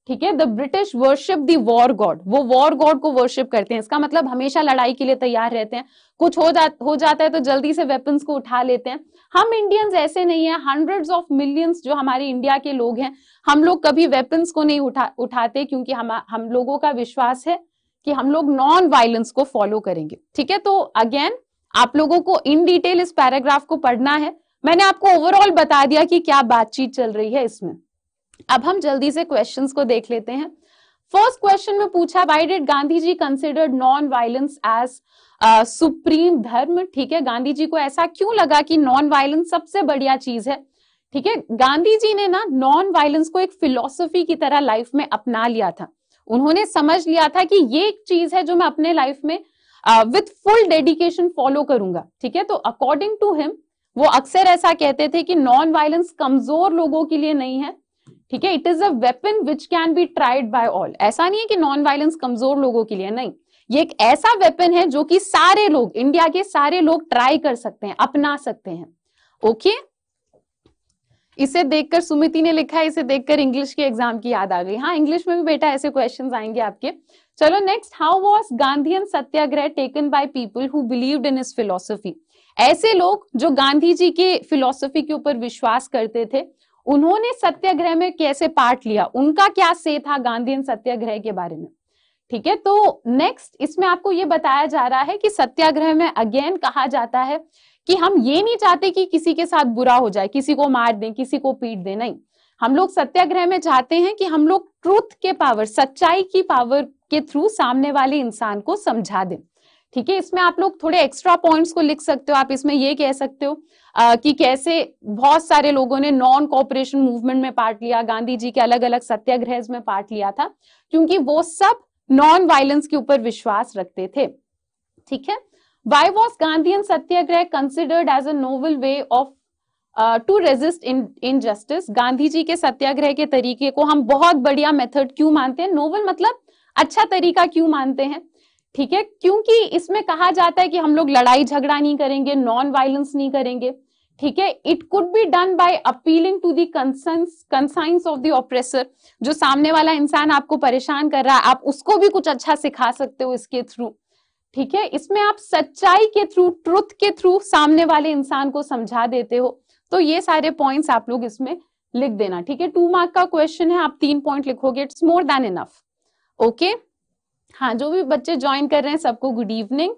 ठीक है the British worship the war god वो वॉर गॉड को वर्शिप करते हैं इसका मतलब हमेशा लड़ाई के लिए तैयार रहते हैं कुछ हो जा हो जाता है तो जल्दी से वेपन्स को उठा लेते हैं हम इंडियंस ऐसे नहीं है हंड्रेड्स ऑफ मिलियंस जो हमारे इंडिया के लोग हैं हम लोग कभी वेपन्स को नहीं उठा उठाते क्योंकि हम हम लोगों का विश्वास है कि हम लोग नॉन वायलेंस को फॉलो करेंगे ठीक है तो अगेन आप लोगों को इन डिटेल इस पैराग्राफ को पढ़ना है मैंने आपको ओवरऑल बता दिया कि क्या बातचीत चल रही है इसमें अब हम जल्दी से क्वेश्चंस को देख लेते हैं फर्स्ट क्वेश्चन में पूछा why did Gandhi ji considered non violence as supreme dharma ठीक है गांधी जी को ऐसा क्यों लगा कि नॉन वायलेंस सबसे बढ़िया चीज है ठीक है गांधी जी ने ना नॉन वायलेंस को एक फिलोसफी की तरह लाइफ में अपना लिया था उन्होंने समझ लिया था कि ये एक चीज है जो मैं अपने लाइफ में विथ फुल डेडिकेशन फॉलो करूंगा ठीक है तो अकॉर्डिंग टू हिम वो अक्सर ऐसा कहते थे कि नॉन वायलेंस कमजोर लोगों के लिए नहीं है ठीक है it is a weapon which can be tried by all ऐसा नहीं है कि नॉन वायलेंस कमजोर लोगों के लिए नहीं ये एक ऐसा वेपन है जो कि सारे लोग इंडिया के सारे लोग ट्राई कर सकते हैं अपना सकते हैं ओके okay? इसे देखकर सुमिति ने लिखा है इसे देखकर इंग्लिश के एग्जाम की याद आ गई हाँ इंग्लिश में भी बेटा ऐसे क्वेश्चंस आएंगे आपके चलो next how was Gandhi satyagraha taken by people who believe in is philosophy ऐसे लोग जो गांधी जी के फिलोसफी के ऊपर विश्वास करते थे उन्होंने सत्याग्रह में कैसे पार्ट लिया उनका क्या से था गांधी सत्याग्रह के बारे में ठीक है तो नेक्स्ट इसमें आपको ये बताया जा रहा है कि सत्याग्रह में अगेन कहा जाता है कि हम ये नहीं चाहते कि किसी के साथ बुरा हो जाए किसी को मार दें किसी को पीट दें नहीं हम लोग सत्याग्रह में चाहते हैं कि हम लोग ट्रूथ के पावर सच्चाई की पावर के थ्रू सामने वाले इंसान को समझा दें ठीक है इसमें आप लोग थोड़े एक्स्ट्रा पॉइंट्स को लिख सकते हो आप इसमें ये कह सकते हो आ, कि कैसे बहुत सारे लोगों ने नॉन कॉपरेशन मूवमेंट में पार्ट लिया गांधी जी के अलग अलग सत्याग्रह में पार्ट लिया था क्योंकि वो सब नॉन वायलेंस के ऊपर विश्वास रखते थे ठीक है why was Gandhi satyagraha considered as a novel way of to resist in injustice Gandhi ji के सत्याग्रह के तरीके को हम बहुत बढ़िया मेथड क्यों मानते हैं नोवल मतलब अच्छा तरीका क्यों मानते हैं ठीक है क्योंकि इसमें कहा जाता है कि हम लोग लड़ाई झगड़ा नहीं करेंगे नॉन वायलेंस नहीं करेंगे ठीक है it could be done by appealing to the conscience of the oppressor जो सामने वाला इंसान आपको परेशान कर रहा है आप उसको भी कुछ अच्छा सिखा सकते हो इसके थ्रू ठीक है इसमें आप सच्चाई के थ्रू ट्रुथ के थ्रू सामने वाले इंसान को समझा देते हो तो ये सारे पॉइंट्स आप लोग इसमें लिख देना ठीक है टू मार्क का क्वेश्चन है आप तीन पॉइंट लिखोगे it's more than enough okay हाँ जो भी बच्चे ज्वाइन कर रहे हैं सबको गुड इवनिंग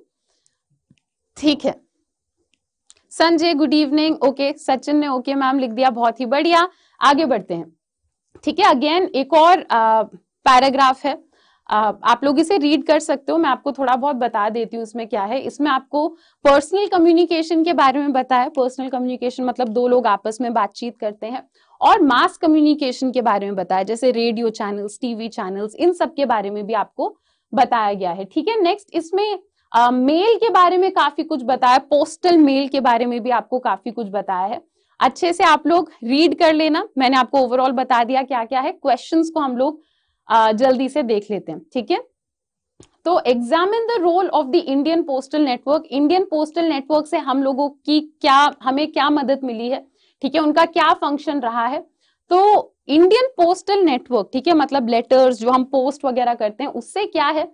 ठीक है Sanjay good evening okay Sachin ने ओके मैम लिख दिया बहुत ही बढ़िया आगे बढ़ते हैं ठीक है अगेन एक और पैराग्राफ है आ, आप लोग इसे रीड कर सकते हो मैं आपको थोड़ा बहुत बता देती हूँ इसमें क्या है इसमें आपको पर्सनल कम्युनिकेशन के बारे में बताया पर्सनल कम्युनिकेशन मतलब दो लोग आपस में बातचीत करते हैं और मास कम्युनिकेशन के बारे में बताया जैसे रेडियो चैनल्स टीवी चैनल्स इन सब के बारे में भी आपको बताया गया है ठीक है नेक्स्ट इसमें मेल के बारे में काफी कुछ बताया पोस्टल मेल के बारे में भी आपको काफी कुछ बताया है अच्छे से आप लोग रीड कर लेना मैंने आपको ओवरऑल बता दिया क्या क्या है क्वेश्चंस को हम लोग जल्दी से देख लेते हैं ठीक है तो examine the role of the Indian postal network Indian postal network से हम लोगों की क्या हमें क्या मदद मिली है ठीक है उनका क्या फंक्शन रहा है तो इंडियन पोस्टल नेटवर्क ठीक है मतलब लेटर्स जो हम पोस्ट वगैरह करते हैं उससे क्या है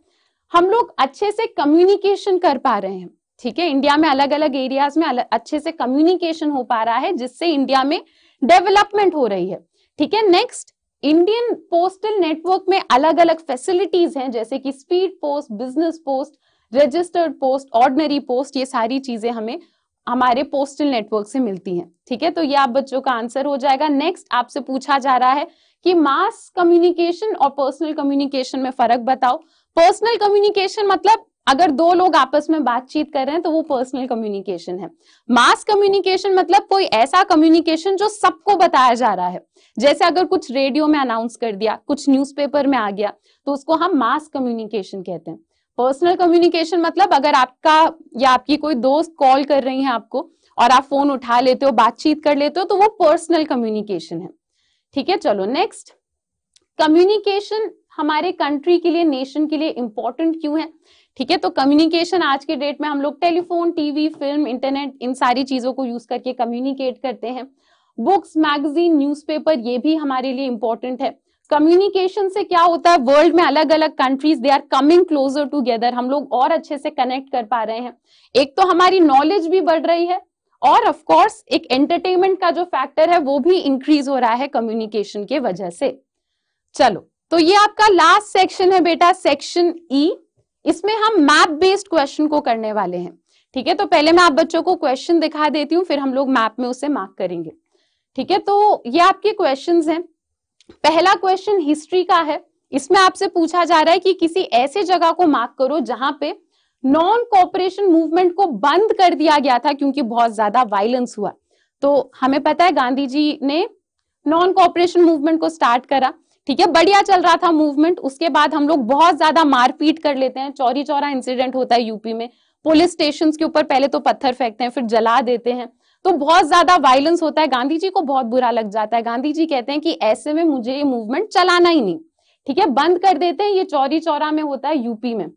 हम लोग अच्छे से कम्युनिकेशन कर पा रहे हैं ठीक है इंडिया में अलग अलग एरियाज में अलग, अच्छे से कम्युनिकेशन हो पा रहा है जिससे इंडिया में डेवलपमेंट हो रही है ठीक है नेक्स्ट इंडियन पोस्टल नेटवर्क में अलग अलग फैसिलिटीज हैं जैसे कि speed post business post registered post ordinary post ये सारी चीजें हमें हमारे पोस्टल नेटवर्क से मिलती हैं ठीक है तो ये आप बच्चों का आंसर हो जाएगा नेक्स्ट आपसे पूछा जा रहा है कि मास कम्युनिकेशन और पर्सनल कम्युनिकेशन में फर्क बताओ पर्सनल कम्युनिकेशन मतलब अगर दो लोग आपस में बातचीत कर रहे हैं तो वो पर्सनल कम्युनिकेशन है मास कम्युनिकेशन मतलब कोई ऐसा कम्युनिकेशन जो सबको बताया जा रहा है जैसे अगर कुछ रेडियो में अनाउंस कर दिया कुछ न्यूज़पेपर में आ गया तो उसको हम मास कम्युनिकेशन कहते हैं पर्सनल कम्युनिकेशन मतलब अगर आपका या आपकी कोई दोस्त कॉल कर रही है आपको और आप फोन उठा लेते हो बातचीत कर लेते हो तो वो पर्सनल कम्युनिकेशन है ठीक है चलो नेक्स्ट कम्युनिकेशन हमारे कंट्री के लिए नेशन के लिए इंपॉर्टेंट क्यों है ठीक है तो कम्युनिकेशन आज के डेट में हम लोग टेलीफोन टीवी फिल्म इंटरनेट इन सारी चीजों को यूज करके कम्युनिकेट करते हैं बुक्स मैगजीन न्यूज ये भी हमारे लिए इंपॉर्टेंट है कम्युनिकेशन से क्या होता है वर्ल्ड में अलग अलग countries they are coming closer together हम लोग और अच्छे से कनेक्ट कर पा रहे हैं एक तो हमारी नॉलेज भी बढ़ रही है और ऑफ कोर्स एक एंटरटेनमेंट का जो फैक्टर है वो भी इंक्रीज हो रहा है कम्युनिकेशन के वजह से चलो तो ये आपका लास्ट सेक्शन है बेटा सेक्शन ई e. इसमें हम मैप बेस्ड क्वेश्चन को करने वाले हैं ठीक है तो पहले मैं आप बच्चों को क्वेश्चन दिखा देती हूँ फिर हम लोग मैप में उसे मार्क करेंगे ठीक है तो ये आपके क्वेश्चन हैं पहला क्वेश्चन हिस्ट्री का है इसमें आपसे पूछा जा रहा है कि किसी ऐसे जगह को मार्क करो जहां पे नॉन कॉपरेशन मूवमेंट को बंद कर दिया गया था क्योंकि बहुत ज्यादा वायलेंस हुआ तो हमें पता है गांधी जी ने नॉन कॉपरेशन मूवमेंट को स्टार्ट करा ठीक है बढ़िया चल रहा था मूवमेंट उसके बाद हम लोग बहुत ज्यादा मारपीट कर लेते हैं चौरी चौरा इंसिडेंट होता है यूपी में पुलिस स्टेशन के ऊपर पहले तो पत्थर फेंकते हैं फिर जला देते हैं तो बहुत ज्यादा वायलेंस होता है गांधी जी को बहुत बुरा लग जाता है गांधी जी कहते हैं कि ऐसे में मुझे ये मूवमेंट चलाना ही नहीं ठीक है बंद कर देते हैं ये चौरी चौरा में होता है यूपी में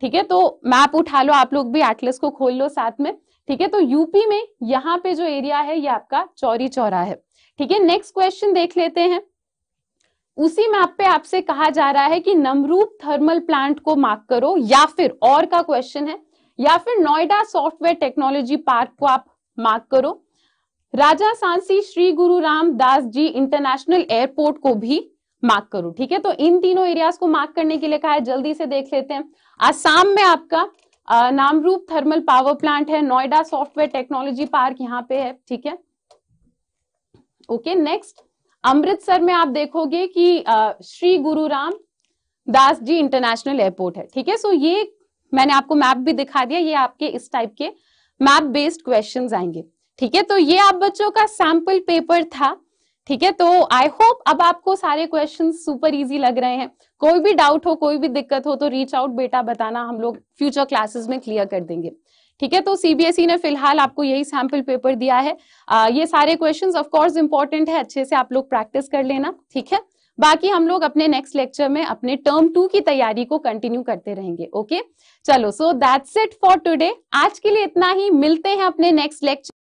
ठीक है तो मैप उठा लो आप लोग भी एटलस को खोल लो साथ में ठीक है तो यूपी में यहाँ पे जो एरिया है ये आपका चौरी चौरा है ठीक है नेक्स्ट क्वेश्चन देख लेते हैं उसी मैप पे आपसे कहा जा रहा है कि नमरूप थर्मल प्लांट को मार्क करो या फिर और का क्वेश्चन है या फिर नोएडा सॉफ्टवेयर टेक्नोलॉजी पार्क को आप मार्क करो राजा सांसी श्री गुरु रामदास जी इंटरनेशनल एयरपोर्ट को भी मार्क करो ठीक है तो इन तीनों एरियाज को मार्क करने के लिए कहा है जल्दी से देख लेते हैं आसाम में आपका नामरूप थर्मल पावर प्लांट है नोएडा सॉफ्टवेयर टेक्नोलॉजी पार्क यहाँ पे है ठीक है ओके नेक्स्ट अमृतसर में आप देखोगे कि आ, श्री गुरु राम दास जी इंटरनेशनल एयरपोर्ट है ठीक है सो ये मैंने आपको मैप भी दिखा दिया ये आपके इस टाइप के मैप बेस्ड क्वेश्चंस आएंगे ठीक है तो ये आप बच्चों का सैंपल पेपर था ठीक है तो आई होप अब आपको सारे क्वेश्चन सुपर इजी लग रहे हैं कोई भी डाउट हो कोई भी दिक्कत हो तो रीच आउट बेटा बताना हम लोग फ्यूचर क्लासेस में क्लियर कर देंगे ठीक है तो सीबीएसई e ने फिलहाल आपको यही सैंपल पेपर दिया है आ, ये सारे क्वेश्चन ऑफकोर्स इंपॉर्टेंट है अच्छे से आप लोग प्रैक्टिस कर लेना ठीक है बाकी हम लोग अपने नेक्स्ट लेक्चर में अपने टर्म टू की तैयारी को कंटिन्यू करते रहेंगे ओके चलो so that's it for today आज के लिए इतना ही मिलते हैं अपने नेक्स्ट लेक्चर